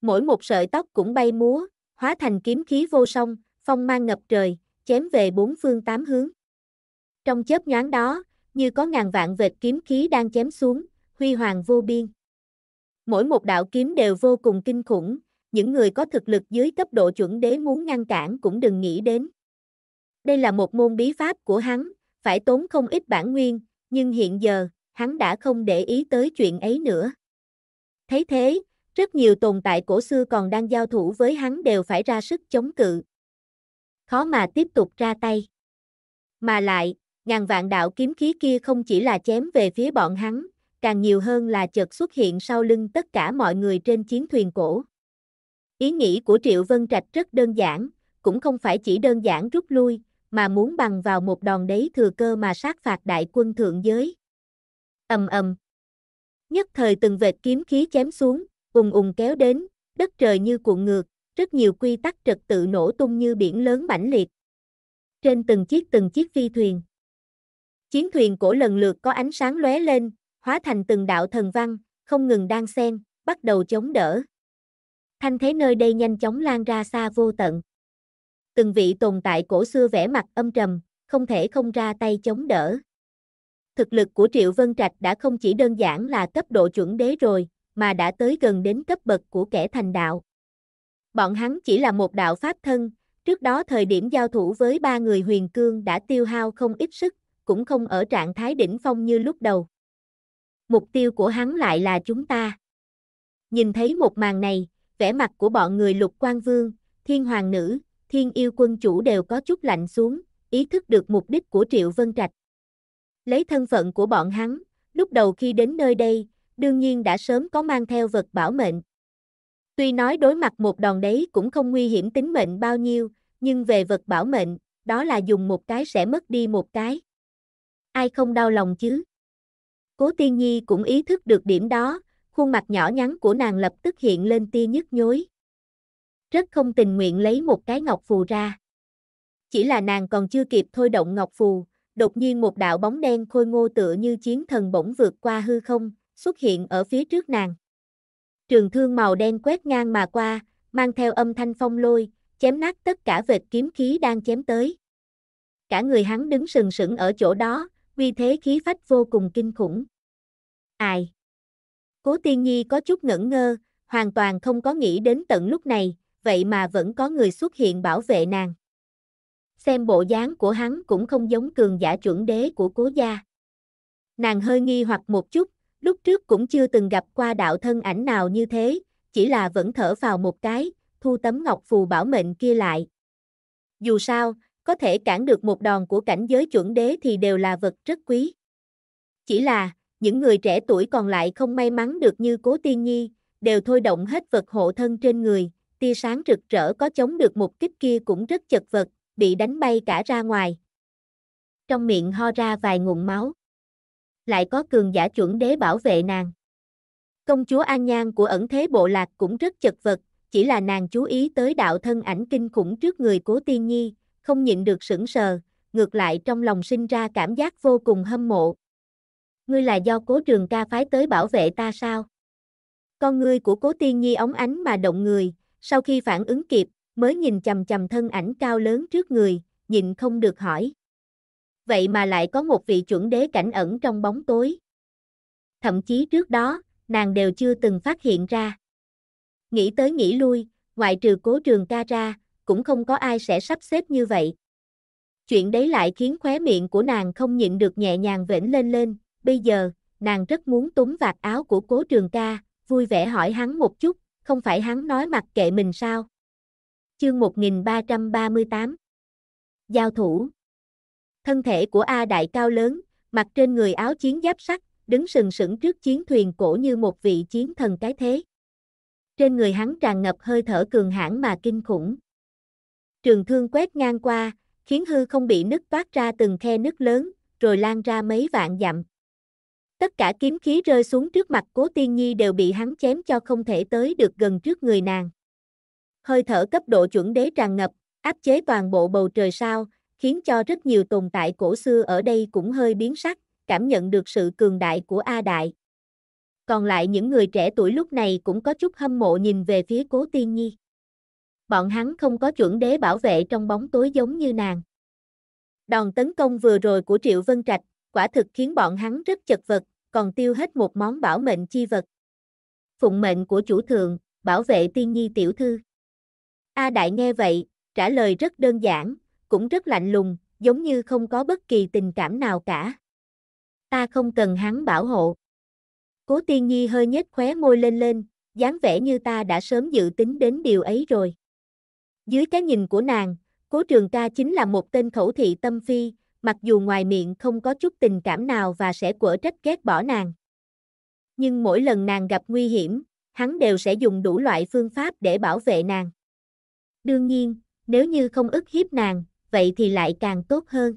Mỗi một sợi tóc cũng bay múa, hóa thành kiếm khí vô song, phong mang ngập trời, chém về bốn phương tám hướng. Trong chớp nhoáng đó, như có ngàn vạn vệt kiếm khí đang chém xuống, huy hoàng vô biên. Mỗi một đạo kiếm đều vô cùng kinh khủng, những người có thực lực dưới cấp độ chuẩn đế muốn ngăn cản cũng đừng nghĩ đến. Đây là một môn bí pháp của hắn, phải tốn không ít bản nguyên, nhưng hiện giờ, hắn đã không để ý tới chuyện ấy nữa. Thấy thế, rất nhiều tồn tại cổ xưa còn đang giao thủ với hắn đều phải ra sức chống cự. Khó mà tiếp tục ra tay. Mà lại, ngàn vạn đạo kiếm khí kia không chỉ là chém về phía bọn hắn, càng nhiều hơn là chợt xuất hiện sau lưng tất cả mọi người trên chiến thuyền cổ. Ý nghĩ của Triệu Vân Trạch rất đơn giản, cũng không phải chỉ đơn giản rút lui, mà muốn bằng vào một đòn đấy thừa cơ mà sát phạt đại quân thượng giới. Ầm ầm. Nhất thời từng vệt kiếm khí chém xuống, ùng ùng kéo đến, đất trời như cuộn ngược, rất nhiều quy tắc trật tự nổ tung như biển lớn mãnh liệt. Trên từng chiếc từng chiếc phi thuyền. Chiến thuyền cổ lần lượt có ánh sáng lóe lên, hóa thành từng đạo thần văn, không ngừng đan xen, bắt đầu chống đỡ. Thanh thế nơi đây nhanh chóng lan ra xa vô tận. Từng vị tồn tại cổ xưa vẻ mặt âm trầm, không thể không ra tay chống đỡ. Thực lực của Triệu Vân Trạch đã không chỉ đơn giản là cấp độ chuẩn đế rồi, mà đã tới gần đến cấp bậc của kẻ thành đạo. Bọn hắn chỉ là một đạo pháp thân, trước đó thời điểm giao thủ với ba người huyền cương đã tiêu hao không ít sức, cũng không ở trạng thái đỉnh phong như lúc đầu mục tiêu của hắn lại là chúng ta. Nhìn thấy một màn này, vẻ mặt của bọn người lục quan vương, thiên hoàng nữ, thiên yêu quân chủ đều có chút lạnh xuống, ý thức được mục đích của Triệu Vân Trạch. Lấy thân phận của bọn hắn, lúc đầu khi đến nơi đây, đương nhiên đã sớm có mang theo vật bảo mệnh. Tuy nói đối mặt một đòn đấy cũng không nguy hiểm tính mệnh bao nhiêu, nhưng về vật bảo mệnh, đó là dùng một cái sẽ mất đi một cái. Ai không đau lòng chứ? Cố Tiên Nhi cũng ý thức được điểm đó, khuôn mặt nhỏ nhắn của nàng lập tức hiện lên tia nhức nhối. Rất không tình nguyện lấy một cái ngọc phù ra. Chỉ là nàng còn chưa kịp thôi động ngọc phù, đột nhiên một đạo bóng đen khôi ngô tựa như chiến thần bỗng vượt qua hư không, xuất hiện ở phía trước nàng. Trường thương màu đen quét ngang mà qua, mang theo âm thanh phong lôi, chém nát tất cả vệt kiếm khí đang chém tới. Cả người hắn đứng sừng sững ở chỗ đó, uy thế khí phách vô cùng kinh khủng. Ai? Cố Tiên Nhi có chút ngẩn ngơ, hoàn toàn không có nghĩ đến tận lúc này, vậy mà vẫn có người xuất hiện bảo vệ nàng. Xem bộ dáng của hắn cũng không giống cường giả chuẩn đế của cố gia. Nàng hơi nghi hoặc một chút, lúc trước cũng chưa từng gặp qua đạo thân ảnh nào như thế, chỉ là vẫn thở vào một cái, thu tấm ngọc phù bảo mệnh kia lại. Dù sao, có thể cản được một đòn của cảnh giới chuẩn đế thì đều là vật rất quý. Chỉ là, những người trẻ tuổi còn lại không may mắn được như Cố Tiên Nhi, đều thôi động hết vật hộ thân trên người, tia sáng rực rỡ có chống được một kích kia cũng rất chật vật, bị đánh bay cả ra ngoài. Trong miệng ho ra vài ngụm máu. Lại có cường giả chuẩn đế bảo vệ nàng. Công chúa An Nhan của ẩn thế bộ lạc cũng rất chật vật, chỉ là nàng chú ý tới đạo thân ảnh kinh khủng trước người Cố Tiên Nhi, không nhịn được sững sờ, ngược lại trong lòng sinh ra cảm giác vô cùng hâm mộ. Ngươi là do cố trường ca phái tới bảo vệ ta sao? Con ngươi của cố tiên nhi ống ánh mà động người, sau khi phản ứng kịp, mới nhìn chầm chầm thân ảnh cao lớn trước người, nhịn không được hỏi. Vậy mà lại có một vị chuẩn đế cảnh ẩn trong bóng tối. Thậm chí trước đó, nàng đều chưa từng phát hiện ra. Nghĩ tới nghĩ lui, ngoại trừ cố trường ca ra, cũng không có ai sẽ sắp xếp như vậy. Chuyện đấy lại khiến khóe miệng của nàng không nhịn được nhẹ nhàng vểnh lên lên, bây giờ, nàng rất muốn túm vạt áo của cố trường ca, vui vẻ hỏi hắn một chút, không phải hắn nói mặc kệ mình sao. Chương 1338 Giao thủ Thân thể của A Đại cao lớn, mặc trên người áo chiến giáp sắt, đứng sừng sững trước chiến thuyền cổ như một vị chiến thần cái thế. Trên người hắn tràn ngập hơi thở cường hãn mà kinh khủng trường thương quét ngang qua, khiến hư không bị nứt toát ra từng khe nứt lớn, rồi lan ra mấy vạn dặm. Tất cả kiếm khí rơi xuống trước mặt cố tiên nhi đều bị hắn chém cho không thể tới được gần trước người nàng. Hơi thở cấp độ chuẩn đế tràn ngập, áp chế toàn bộ bầu trời sao, khiến cho rất nhiều tồn tại cổ xưa ở đây cũng hơi biến sắc, cảm nhận được sự cường đại của A Đại. Còn lại những người trẻ tuổi lúc này cũng có chút hâm mộ nhìn về phía cố tiên nhi bọn hắn không có chuẩn đế bảo vệ trong bóng tối giống như nàng. Đòn tấn công vừa rồi của Triệu Vân Trạch, quả thực khiến bọn hắn rất chật vật, còn tiêu hết một món bảo mệnh chi vật. Phụng mệnh của chủ thượng, bảo vệ tiên nhi tiểu thư. A Đại nghe vậy, trả lời rất đơn giản, cũng rất lạnh lùng, giống như không có bất kỳ tình cảm nào cả. Ta không cần hắn bảo hộ. Cố tiên nhi hơi nhếch khóe môi lên lên, dáng vẻ như ta đã sớm dự tính đến điều ấy rồi. Dưới cái nhìn của nàng, Cố Trường Ca chính là một tên khẩu thị tâm phi, mặc dù ngoài miệng không có chút tình cảm nào và sẽ quở trách ghét bỏ nàng. Nhưng mỗi lần nàng gặp nguy hiểm, hắn đều sẽ dùng đủ loại phương pháp để bảo vệ nàng. Đương nhiên, nếu như không ức hiếp nàng, vậy thì lại càng tốt hơn.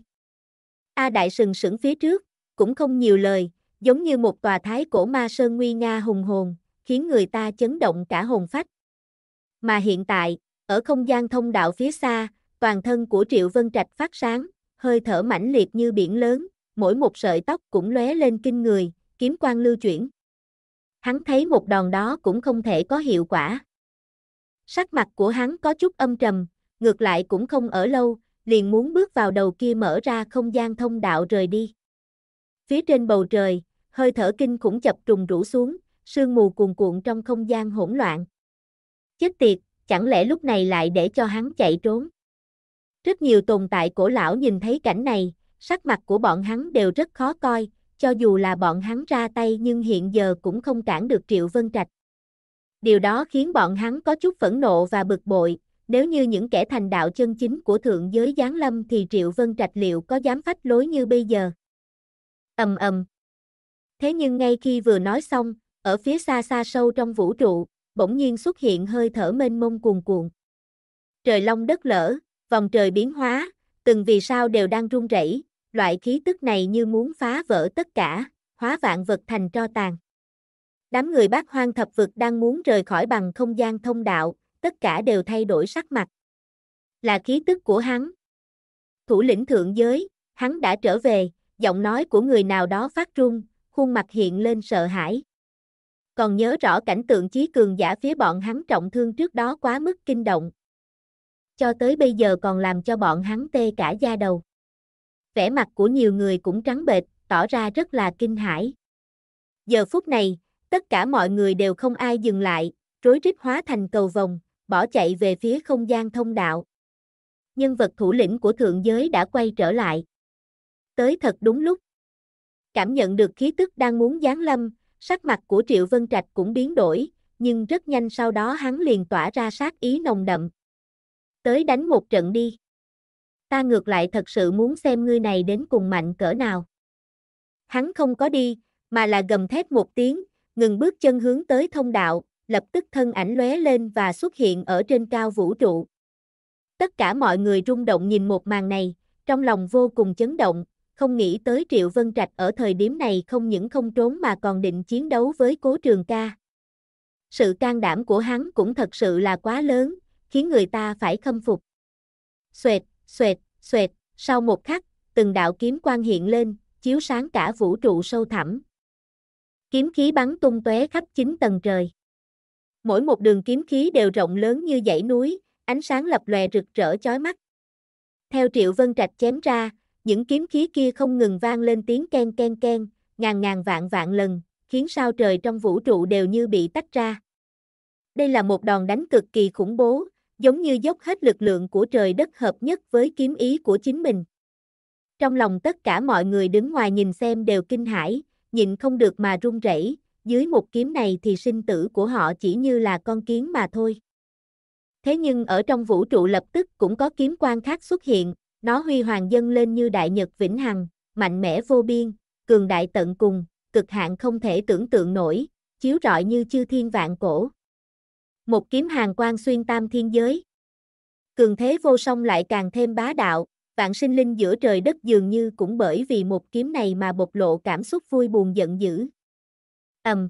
A Đại Sừng sững phía trước, cũng không nhiều lời, giống như một tòa thái cổ ma sơn nguy nga hùng hồn, khiến người ta chấn động cả hồn phách. Mà hiện tại, ở không gian thông đạo phía xa, toàn thân của Triệu Vân Trạch phát sáng, hơi thở mãnh liệt như biển lớn, mỗi một sợi tóc cũng lóe lên kinh người, kiếm quang lưu chuyển. Hắn thấy một đòn đó cũng không thể có hiệu quả. Sắc mặt của hắn có chút âm trầm, ngược lại cũng không ở lâu, liền muốn bước vào đầu kia mở ra không gian thông đạo rời đi. Phía trên bầu trời, hơi thở kinh khủng chập trùng rũ xuống, sương mù cuồn cuộn trong không gian hỗn loạn. Chết tiệt, chẳng lẽ lúc này lại để cho hắn chạy trốn? Rất nhiều tồn tại cổ lão nhìn thấy cảnh này, sắc mặt của bọn hắn đều rất khó coi, cho dù là bọn hắn ra tay nhưng hiện giờ cũng không cản được Triệu Vân Trạch. Điều đó khiến bọn hắn có chút phẫn nộ và bực bội, nếu như những kẻ thành đạo chân chính của thượng giới giáng lâm thì Triệu Vân Trạch liệu có dám phách lối như bây giờ? ầm ầm. Thế nhưng ngay khi vừa nói xong, ở phía xa xa sâu trong vũ trụ, bỗng nhiên xuất hiện hơi thở mênh mông cuồn cuộn. Trời long đất lở, vòng trời biến hóa, từng vì sao đều đang rung rẩy, loại khí tức này như muốn phá vỡ tất cả, hóa vạn vật thành tro tàn. Đám người bác hoang thập vực đang muốn rời khỏi bằng không gian thông đạo, tất cả đều thay đổi sắc mặt. Là khí tức của hắn. Thủ lĩnh thượng giới, hắn đã trở về, giọng nói của người nào đó phát run khuôn mặt hiện lên sợ hãi còn nhớ rõ cảnh tượng chí cường giả phía bọn hắn trọng thương trước đó quá mức kinh động. Cho tới bây giờ còn làm cho bọn hắn tê cả da đầu. Vẻ mặt của nhiều người cũng trắng bệch, tỏ ra rất là kinh hãi. Giờ phút này, tất cả mọi người đều không ai dừng lại, rối rít hóa thành cầu vòng, bỏ chạy về phía không gian thông đạo. Nhân vật thủ lĩnh của thượng giới đã quay trở lại. Tới thật đúng lúc. Cảm nhận được khí tức đang muốn giáng lâm, Sắc mặt của Triệu Vân Trạch cũng biến đổi, nhưng rất nhanh sau đó hắn liền tỏa ra sát ý nồng đậm. Tới đánh một trận đi. Ta ngược lại thật sự muốn xem ngươi này đến cùng mạnh cỡ nào. Hắn không có đi, mà là gầm thét một tiếng, ngừng bước chân hướng tới thông đạo, lập tức thân ảnh lóe lên và xuất hiện ở trên cao vũ trụ. Tất cả mọi người rung động nhìn một màn này, trong lòng vô cùng chấn động, không nghĩ tới Triệu Vân Trạch ở thời điểm này không những không trốn mà còn định chiến đấu với cố trường ca. Sự can đảm của hắn cũng thật sự là quá lớn, khiến người ta phải khâm phục. Xoẹt, xoẹt, xoẹt, sau một khắc, từng đạo kiếm quang hiện lên, chiếu sáng cả vũ trụ sâu thẳm. Kiếm khí bắn tung tóe khắp chín tầng trời. Mỗi một đường kiếm khí đều rộng lớn như dãy núi, ánh sáng lập lòe rực rỡ chói mắt. Theo Triệu Vân Trạch chém ra, những kiếm khí kia không ngừng vang lên tiếng ken ken ken, ngàn ngàn vạn vạn lần, khiến sao trời trong vũ trụ đều như bị tách ra. Đây là một đòn đánh cực kỳ khủng bố, giống như dốc hết lực lượng của trời đất hợp nhất với kiếm ý của chính mình. Trong lòng tất cả mọi người đứng ngoài nhìn xem đều kinh hãi, nhịn không được mà run rẩy, dưới một kiếm này thì sinh tử của họ chỉ như là con kiến mà thôi. Thế nhưng ở trong vũ trụ lập tức cũng có kiếm quan khác xuất hiện, nó huy hoàng dâng lên như đại nhật vĩnh hằng, mạnh mẽ vô biên, cường đại tận cùng, cực hạn không thể tưởng tượng nổi, chiếu rọi như chư thiên vạn cổ. Một kiếm hàng quang xuyên tam thiên giới. Cường thế vô song lại càng thêm bá đạo, vạn sinh linh giữa trời đất dường như cũng bởi vì một kiếm này mà bộc lộ cảm xúc vui buồn giận dữ. Ầm. Um.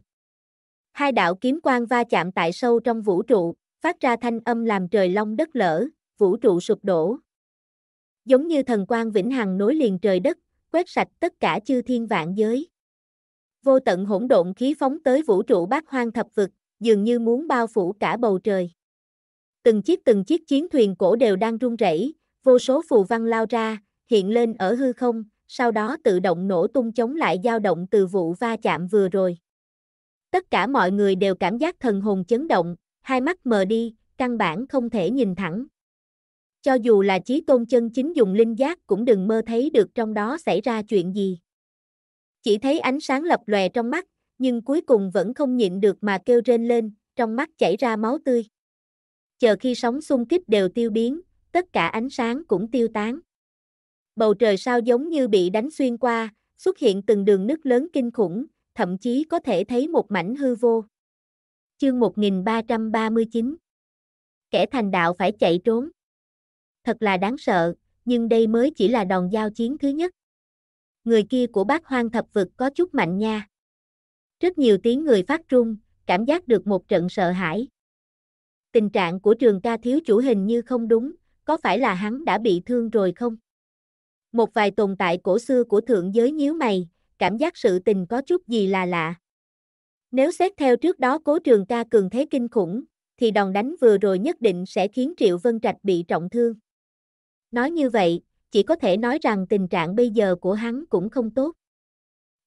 Hai đạo kiếm quang va chạm tại sâu trong vũ trụ, phát ra thanh âm làm trời long đất lở, vũ trụ sụp đổ, giống như thần quan vĩnh hằng nối liền trời đất, quét sạch tất cả chư thiên vạn giới. Vô tận hỗn độn khí phóng tới vũ trụ bát hoang thập vực, dường như muốn bao phủ cả bầu trời. Từng chiếc từng chiếc chiến thuyền cổ đều đang rung rẩy, vô số phù văn lao ra, hiện lên ở hư không, sau đó tự động nổ tung chống lại dao động từ vụ va chạm vừa rồi. Tất cả mọi người đều cảm giác thần hồn chấn động, hai mắt mờ đi, căn bản không thể nhìn thẳng. Cho dù là trí tôn chân chính dùng linh giác cũng đừng mơ thấy được trong đó xảy ra chuyện gì. Chỉ thấy ánh sáng lập lòe trong mắt, nhưng cuối cùng vẫn không nhịn được mà kêu rên lên, trong mắt chảy ra máu tươi. Chờ khi sóng xung kích đều tiêu biến, tất cả ánh sáng cũng tiêu tán. Bầu trời sao giống như bị đánh xuyên qua, xuất hiện từng đường nứt lớn kinh khủng, thậm chí có thể thấy một mảnh hư vô. Chương 1339 Kẻ thành đạo phải chạy trốn thật là đáng sợ, nhưng đây mới chỉ là đòn giao chiến thứ nhất. Người kia của bác hoang thập vực có chút mạnh nha. Rất nhiều tiếng người phát run, cảm giác được một trận sợ hãi. Tình trạng của trường ca thiếu chủ hình như không đúng, có phải là hắn đã bị thương rồi không? Một vài tồn tại cổ xưa của thượng giới nhíu mày, cảm giác sự tình có chút gì là lạ. Nếu xét theo trước đó cố trường ca cường thế kinh khủng, thì đòn đánh vừa rồi nhất định sẽ khiến Triệu Vân Trạch bị trọng thương. Nói như vậy, chỉ có thể nói rằng tình trạng bây giờ của hắn cũng không tốt.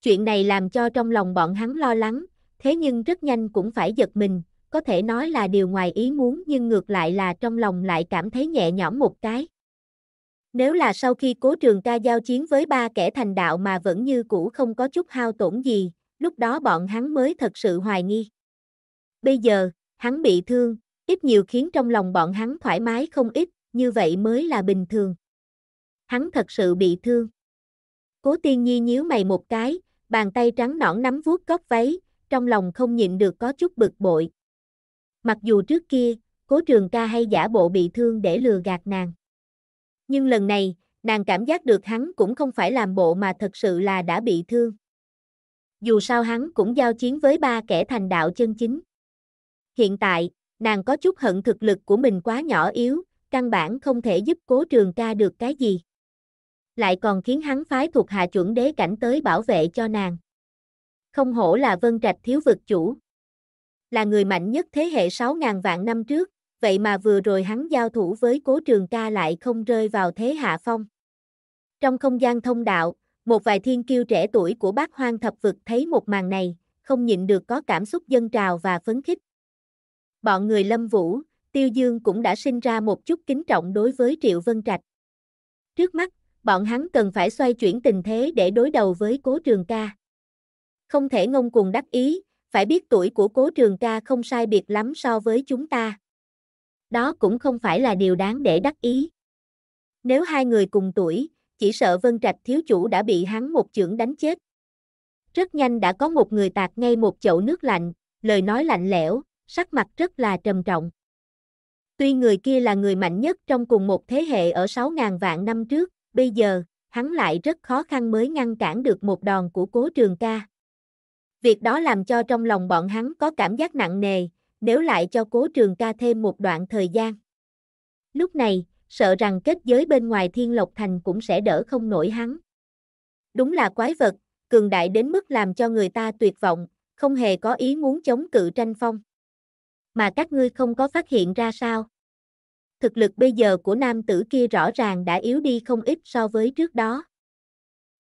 Chuyện này làm cho trong lòng bọn hắn lo lắng, thế nhưng rất nhanh cũng phải giật mình, có thể nói là điều ngoài ý muốn nhưng ngược lại là trong lòng lại cảm thấy nhẹ nhõm một cái. Nếu là sau khi cố trường ca giao chiến với ba kẻ thành đạo mà vẫn như cũ không có chút hao tổn gì, lúc đó bọn hắn mới thật sự hoài nghi. Bây giờ, hắn bị thương, ít nhiều khiến trong lòng bọn hắn thoải mái không ít, như vậy mới là bình thường. Hắn thật sự bị thương. Cố tiên nhi nhíu mày một cái, bàn tay trắng nõn nắm vuốt góc váy, trong lòng không nhịn được có chút bực bội. Mặc dù trước kia, cố trường ca hay giả bộ bị thương để lừa gạt nàng. Nhưng lần này, nàng cảm giác được hắn cũng không phải làm bộ mà thật sự là đã bị thương. Dù sao hắn cũng giao chiến với ba kẻ thành đạo chân chính. Hiện tại, nàng có chút hận thực lực của mình quá nhỏ yếu, căn bản không thể giúp cố trường ca được cái gì. Lại còn khiến hắn phái thuộc hạ chuẩn đế cảnh tới bảo vệ cho nàng. Không hổ là vân trạch thiếu vực chủ. Là người mạnh nhất thế hệ 6.000 vạn năm trước, vậy mà vừa rồi hắn giao thủ với cố trường ca lại không rơi vào thế hạ phong. Trong không gian thông đạo, một vài thiên kiêu trẻ tuổi của bác hoang thập vực thấy một màn này, không nhịn được có cảm xúc dân trào và phấn khích. Bọn người lâm vũ, Tiêu Dương cũng đã sinh ra một chút kính trọng đối với Triệu Vân Trạch. Trước mắt, bọn hắn cần phải xoay chuyển tình thế để đối đầu với Cố Trường Ca. Không thể ngông cuồng đắc ý, phải biết tuổi của Cố Trường Ca không sai biệt lắm so với chúng ta. Đó cũng không phải là điều đáng để đắc ý. Nếu hai người cùng tuổi, chỉ sợ Vân Trạch thiếu chủ đã bị hắn một chưởng đánh chết. Rất nhanh đã có một người tạt ngay một chậu nước lạnh, lời nói lạnh lẽo, sắc mặt rất là trầm trọng. Tuy người kia là người mạnh nhất trong cùng một thế hệ ở 6.000 vạn năm trước, bây giờ, hắn lại rất khó khăn mới ngăn cản được một đòn của cố trường ca. Việc đó làm cho trong lòng bọn hắn có cảm giác nặng nề, nếu lại cho cố trường ca thêm một đoạn thời gian. Lúc này, sợ rằng kết giới bên ngoài thiên lộc thành cũng sẽ đỡ không nổi hắn. Đúng là quái vật, cường đại đến mức làm cho người ta tuyệt vọng, không hề có ý muốn chống cự tranh phong mà các ngươi không có phát hiện ra sao? Thực lực bây giờ của nam tử kia rõ ràng đã yếu đi không ít so với trước đó.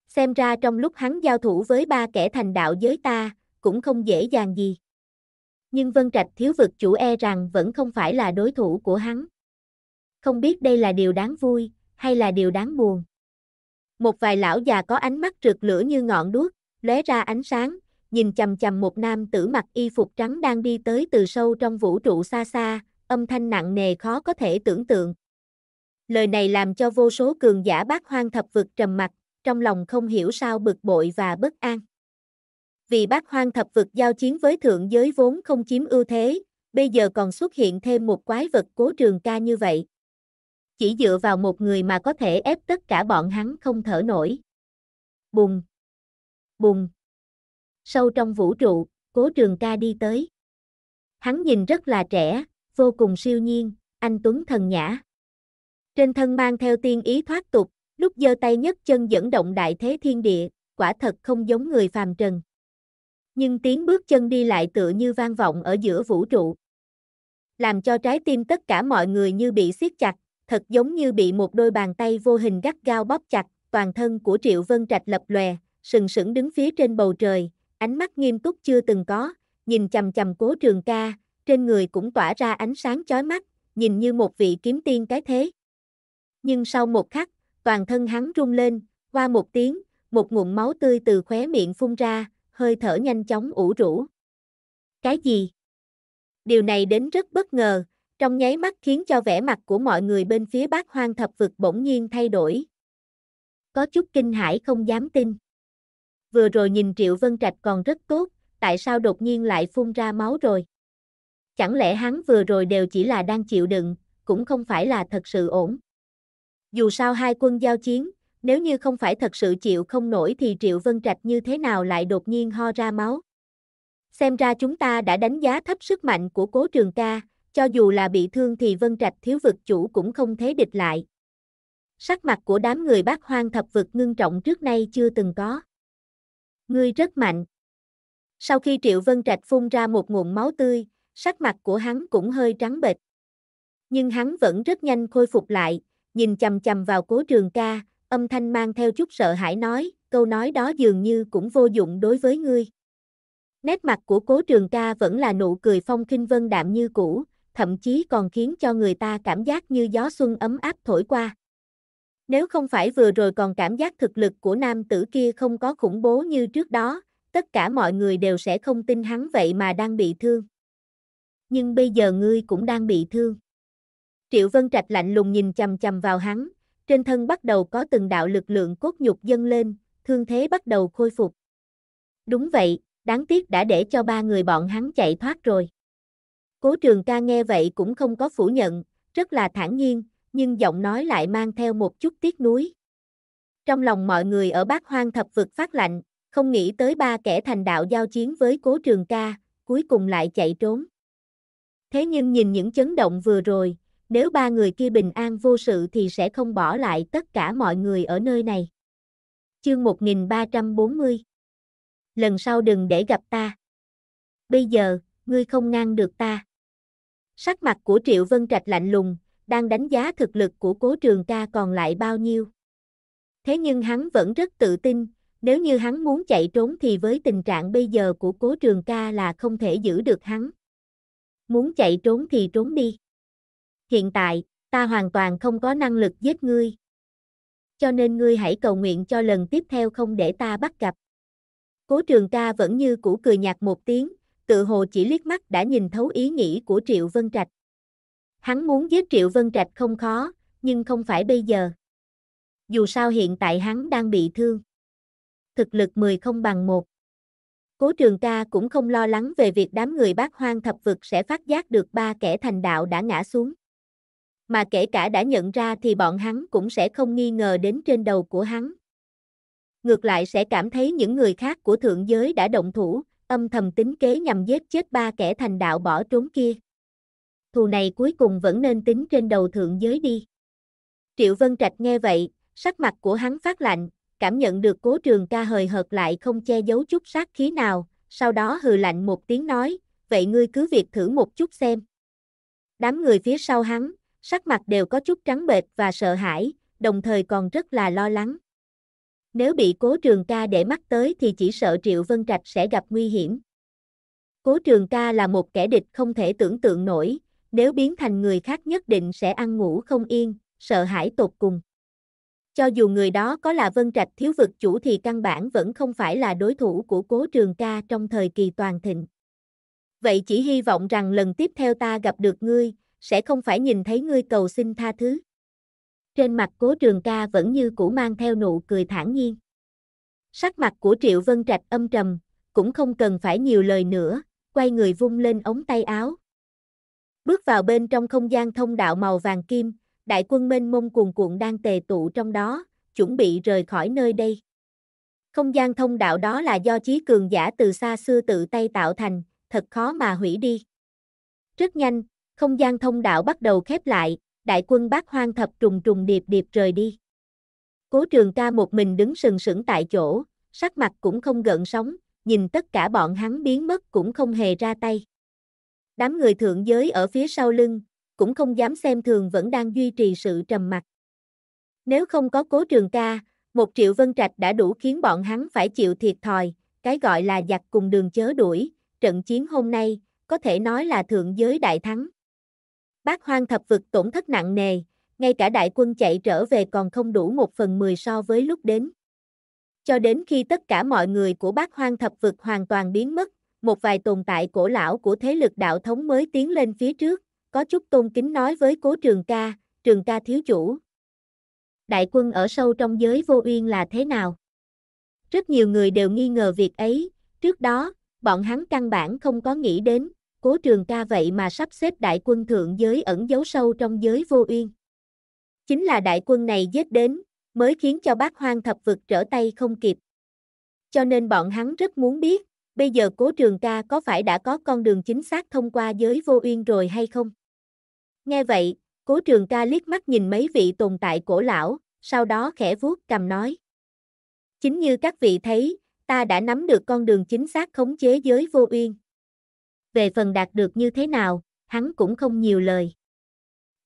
Xem ra trong lúc hắn giao thủ với ba kẻ thành đạo giới ta, cũng không dễ dàng gì. Nhưng Vân Trạch thiếu vực chủ e rằng vẫn không phải là đối thủ của hắn. Không biết đây là điều đáng vui, hay là điều đáng buồn. Một vài lão già có ánh mắt rực lửa như ngọn đuốc, lóe ra ánh sáng, nhìn chầm chầm một nam tử mặc y phục trắng đang đi tới từ sâu trong vũ trụ xa xa, âm thanh nặng nề khó có thể tưởng tượng. Lời này làm cho vô số cường giả bác hoang thập vực trầm mặt, trong lòng không hiểu sao bực bội và bất an. Vì bác hoang thập vực giao chiến với thượng giới vốn không chiếm ưu thế, bây giờ còn xuất hiện thêm một quái vật cố trường ca như vậy. Chỉ dựa vào một người mà có thể ép tất cả bọn hắn không thở nổi. Bùng! Bùng! sâu trong vũ trụ, cố trường ca đi tới. Hắn nhìn rất là trẻ, vô cùng siêu nhiên, anh Tuấn thần nhã. Trên thân mang theo tiên ý thoát tục, lúc giơ tay nhất chân dẫn động đại thế thiên địa, quả thật không giống người phàm trần. Nhưng tiếng bước chân đi lại tựa như vang vọng ở giữa vũ trụ. Làm cho trái tim tất cả mọi người như bị siết chặt, thật giống như bị một đôi bàn tay vô hình gắt gao bóp chặt, toàn thân của Triệu Vân Trạch lập lòe, sừng sững đứng phía trên bầu trời, ánh mắt nghiêm túc chưa từng có, nhìn chầm chầm cố trường ca, trên người cũng tỏa ra ánh sáng chói mắt, nhìn như một vị kiếm tiên cái thế. Nhưng sau một khắc, toàn thân hắn rung lên, qua một tiếng, một ngụm máu tươi từ khóe miệng phun ra, hơi thở nhanh chóng ủ rũ. Cái gì? Điều này đến rất bất ngờ, trong nháy mắt khiến cho vẻ mặt của mọi người bên phía bác hoang thập vực bỗng nhiên thay đổi. Có chút kinh hãi không dám tin vừa rồi nhìn Triệu Vân Trạch còn rất tốt, tại sao đột nhiên lại phun ra máu rồi? Chẳng lẽ hắn vừa rồi đều chỉ là đang chịu đựng, cũng không phải là thật sự ổn. Dù sao hai quân giao chiến, nếu như không phải thật sự chịu không nổi thì Triệu Vân Trạch như thế nào lại đột nhiên ho ra máu. Xem ra chúng ta đã đánh giá thấp sức mạnh của cố trường ca, cho dù là bị thương thì Vân Trạch thiếu vực chủ cũng không thế địch lại. Sắc mặt của đám người bác hoang thập vực ngưng trọng trước nay chưa từng có. Ngươi rất mạnh. Sau khi Triệu Vân Trạch phun ra một nguồn máu tươi, sắc mặt của hắn cũng hơi trắng bệch. Nhưng hắn vẫn rất nhanh khôi phục lại, nhìn chầm chầm vào cố trường ca, âm thanh mang theo chút sợ hãi nói, câu nói đó dường như cũng vô dụng đối với ngươi. Nét mặt của cố trường ca vẫn là nụ cười phong kinh vân đạm như cũ, thậm chí còn khiến cho người ta cảm giác như gió xuân ấm áp thổi qua. Nếu không phải vừa rồi còn cảm giác thực lực của nam tử kia không có khủng bố như trước đó, tất cả mọi người đều sẽ không tin hắn vậy mà đang bị thương. Nhưng bây giờ ngươi cũng đang bị thương. Triệu Vân Trạch lạnh lùng nhìn chầm chầm vào hắn, trên thân bắt đầu có từng đạo lực lượng cốt nhục dâng lên, thương thế bắt đầu khôi phục. Đúng vậy, đáng tiếc đã để cho ba người bọn hắn chạy thoát rồi. Cố trường ca nghe vậy cũng không có phủ nhận, rất là thản nhiên, nhưng giọng nói lại mang theo một chút tiếc nuối. Trong lòng mọi người ở bát hoang thập vực phát lạnh, không nghĩ tới ba kẻ thành đạo giao chiến với cố trường ca, cuối cùng lại chạy trốn. Thế nhưng nhìn những chấn động vừa rồi, nếu ba người kia bình an vô sự thì sẽ không bỏ lại tất cả mọi người ở nơi này. Chương 1340 Lần sau đừng để gặp ta. Bây giờ, ngươi không ngăn được ta. Sắc mặt của Triệu Vân Trạch lạnh lùng, đang đánh giá thực lực của cố trường ca còn lại bao nhiêu. Thế nhưng hắn vẫn rất tự tin, nếu như hắn muốn chạy trốn thì với tình trạng bây giờ của cố trường ca là không thể giữ được hắn. Muốn chạy trốn thì trốn đi. Hiện tại, ta hoàn toàn không có năng lực giết ngươi. Cho nên ngươi hãy cầu nguyện cho lần tiếp theo không để ta bắt gặp. Cố trường ca vẫn như cũ cười nhạt một tiếng, tự hồ chỉ liếc mắt đã nhìn thấu ý nghĩ của Triệu Vân Trạch. Hắn muốn giết Triệu Vân Trạch không khó, nhưng không phải bây giờ. Dù sao hiện tại hắn đang bị thương. Thực lực 10 không bằng một. Cố trường ca cũng không lo lắng về việc đám người bác hoang thập vực sẽ phát giác được ba kẻ thành đạo đã ngã xuống. Mà kể cả đã nhận ra thì bọn hắn cũng sẽ không nghi ngờ đến trên đầu của hắn. Ngược lại sẽ cảm thấy những người khác của thượng giới đã động thủ, âm thầm tính kế nhằm giết chết ba kẻ thành đạo bỏ trốn kia thù này cuối cùng vẫn nên tính trên đầu thượng giới đi. Triệu Vân Trạch nghe vậy, sắc mặt của hắn phát lạnh, cảm nhận được cố trường ca hời hợt lại không che giấu chút sát khí nào, sau đó hừ lạnh một tiếng nói, vậy ngươi cứ việc thử một chút xem. Đám người phía sau hắn, sắc mặt đều có chút trắng bệch và sợ hãi, đồng thời còn rất là lo lắng. Nếu bị cố trường ca để mắt tới thì chỉ sợ Triệu Vân Trạch sẽ gặp nguy hiểm. Cố trường ca là một kẻ địch không thể tưởng tượng nổi, nếu biến thành người khác nhất định sẽ ăn ngủ không yên, sợ hãi tột cùng. Cho dù người đó có là vân trạch thiếu vực chủ thì căn bản vẫn không phải là đối thủ của cố trường ca trong thời kỳ toàn thịnh. Vậy chỉ hy vọng rằng lần tiếp theo ta gặp được ngươi, sẽ không phải nhìn thấy ngươi cầu xin tha thứ. Trên mặt cố trường ca vẫn như cũ mang theo nụ cười thản nhiên. Sắc mặt của Triệu Vân Trạch âm trầm, cũng không cần phải nhiều lời nữa, quay người vung lên ống tay áo, Bước vào bên trong không gian thông đạo màu vàng kim, đại quân mênh mông cuồn cuộn đang tề tụ trong đó, chuẩn bị rời khỏi nơi đây. Không gian thông đạo đó là do chí cường giả từ xa xưa tự tay tạo thành, thật khó mà hủy đi. Rất nhanh, không gian thông đạo bắt đầu khép lại, đại quân bác hoang thập trùng trùng điệp điệp rời đi. Cố trường ca một mình đứng sừng sững tại chỗ, sắc mặt cũng không gợn sóng, nhìn tất cả bọn hắn biến mất cũng không hề ra tay. Đám người thượng giới ở phía sau lưng, cũng không dám xem thường vẫn đang duy trì sự trầm mặc. Nếu không có cố trường ca, một triệu vân trạch đã đủ khiến bọn hắn phải chịu thiệt thòi, cái gọi là giặc cùng đường chớ đuổi, trận chiến hôm nay, có thể nói là thượng giới đại thắng. Bác hoang thập vực tổn thất nặng nề, ngay cả đại quân chạy trở về còn không đủ một phần mười so với lúc đến. Cho đến khi tất cả mọi người của bác hoang thập vực hoàn toàn biến mất một vài tồn tại cổ lão của thế lực đạo thống mới tiến lên phía trước, có chút tôn kính nói với cố trường ca, trường ca thiếu chủ. Đại quân ở sâu trong giới vô uyên là thế nào? Rất nhiều người đều nghi ngờ việc ấy, trước đó, bọn hắn căn bản không có nghĩ đến, cố trường ca vậy mà sắp xếp đại quân thượng giới ẩn giấu sâu trong giới vô uyên. Chính là đại quân này giết đến, mới khiến cho bác hoang thập vực trở tay không kịp. Cho nên bọn hắn rất muốn biết, bây giờ cố trường ca có phải đã có con đường chính xác thông qua giới vô uyên rồi hay không? Nghe vậy, cố trường ca liếc mắt nhìn mấy vị tồn tại cổ lão, sau đó khẽ vuốt cầm nói. Chính như các vị thấy, ta đã nắm được con đường chính xác khống chế giới vô uyên. Về phần đạt được như thế nào, hắn cũng không nhiều lời.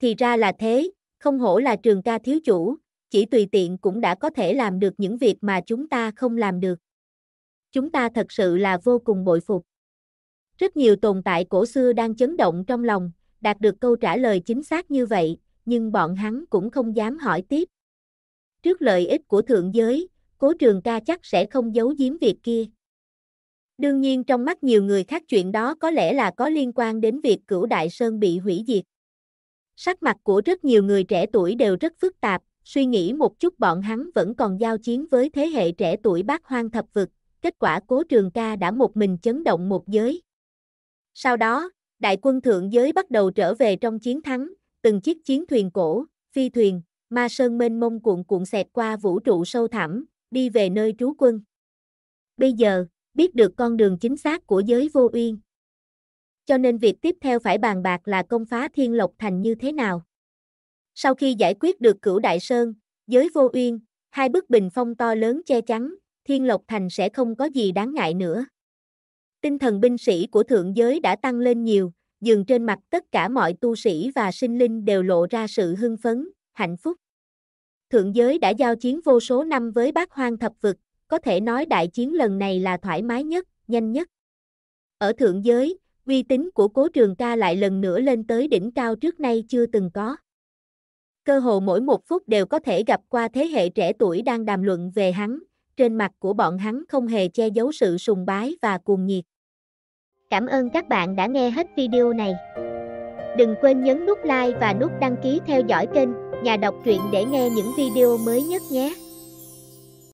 Thì ra là thế, không hổ là trường ca thiếu chủ, chỉ tùy tiện cũng đã có thể làm được những việc mà chúng ta không làm được chúng ta thật sự là vô cùng bội phục. Rất nhiều tồn tại cổ xưa đang chấn động trong lòng, đạt được câu trả lời chính xác như vậy, nhưng bọn hắn cũng không dám hỏi tiếp. Trước lợi ích của thượng giới, cố trường ca chắc sẽ không giấu giếm việc kia. Đương nhiên trong mắt nhiều người khác chuyện đó có lẽ là có liên quan đến việc cửu đại sơn bị hủy diệt. Sắc mặt của rất nhiều người trẻ tuổi đều rất phức tạp, suy nghĩ một chút bọn hắn vẫn còn giao chiến với thế hệ trẻ tuổi bác hoang thập vực, kết quả cố trường ca đã một mình chấn động một giới. Sau đó, đại quân thượng giới bắt đầu trở về trong chiến thắng, từng chiếc chiến thuyền cổ, phi thuyền, ma sơn mênh mông cuộn cuộn xẹt qua vũ trụ sâu thẳm, đi về nơi trú quân. Bây giờ, biết được con đường chính xác của giới vô uyên. Cho nên việc tiếp theo phải bàn bạc là công phá thiên lộc thành như thế nào. Sau khi giải quyết được cửu đại sơn, giới vô uyên, hai bức bình phong to lớn che chắn, Thiên Lộc Thành sẽ không có gì đáng ngại nữa. Tinh thần binh sĩ của thượng giới đã tăng lên nhiều, dường trên mặt tất cả mọi tu sĩ và sinh linh đều lộ ra sự hưng phấn, hạnh phúc. Thượng giới đã giao chiến vô số năm với bác hoang thập vực, có thể nói đại chiến lần này là thoải mái nhất, nhanh nhất. Ở thượng giới, uy tín của cố trường ca lại lần nữa lên tới đỉnh cao trước nay chưa từng có. Cơ hồ mỗi một phút đều có thể gặp qua thế hệ trẻ tuổi đang đàm luận về hắn, trên mặt của bọn hắn không hề che giấu sự sùng bái và cuồng nhiệt. Cảm ơn các bạn đã nghe hết video này. Đừng quên nhấn nút like và nút đăng ký theo dõi kênh Nhà đọc truyện để nghe những video mới nhất nhé.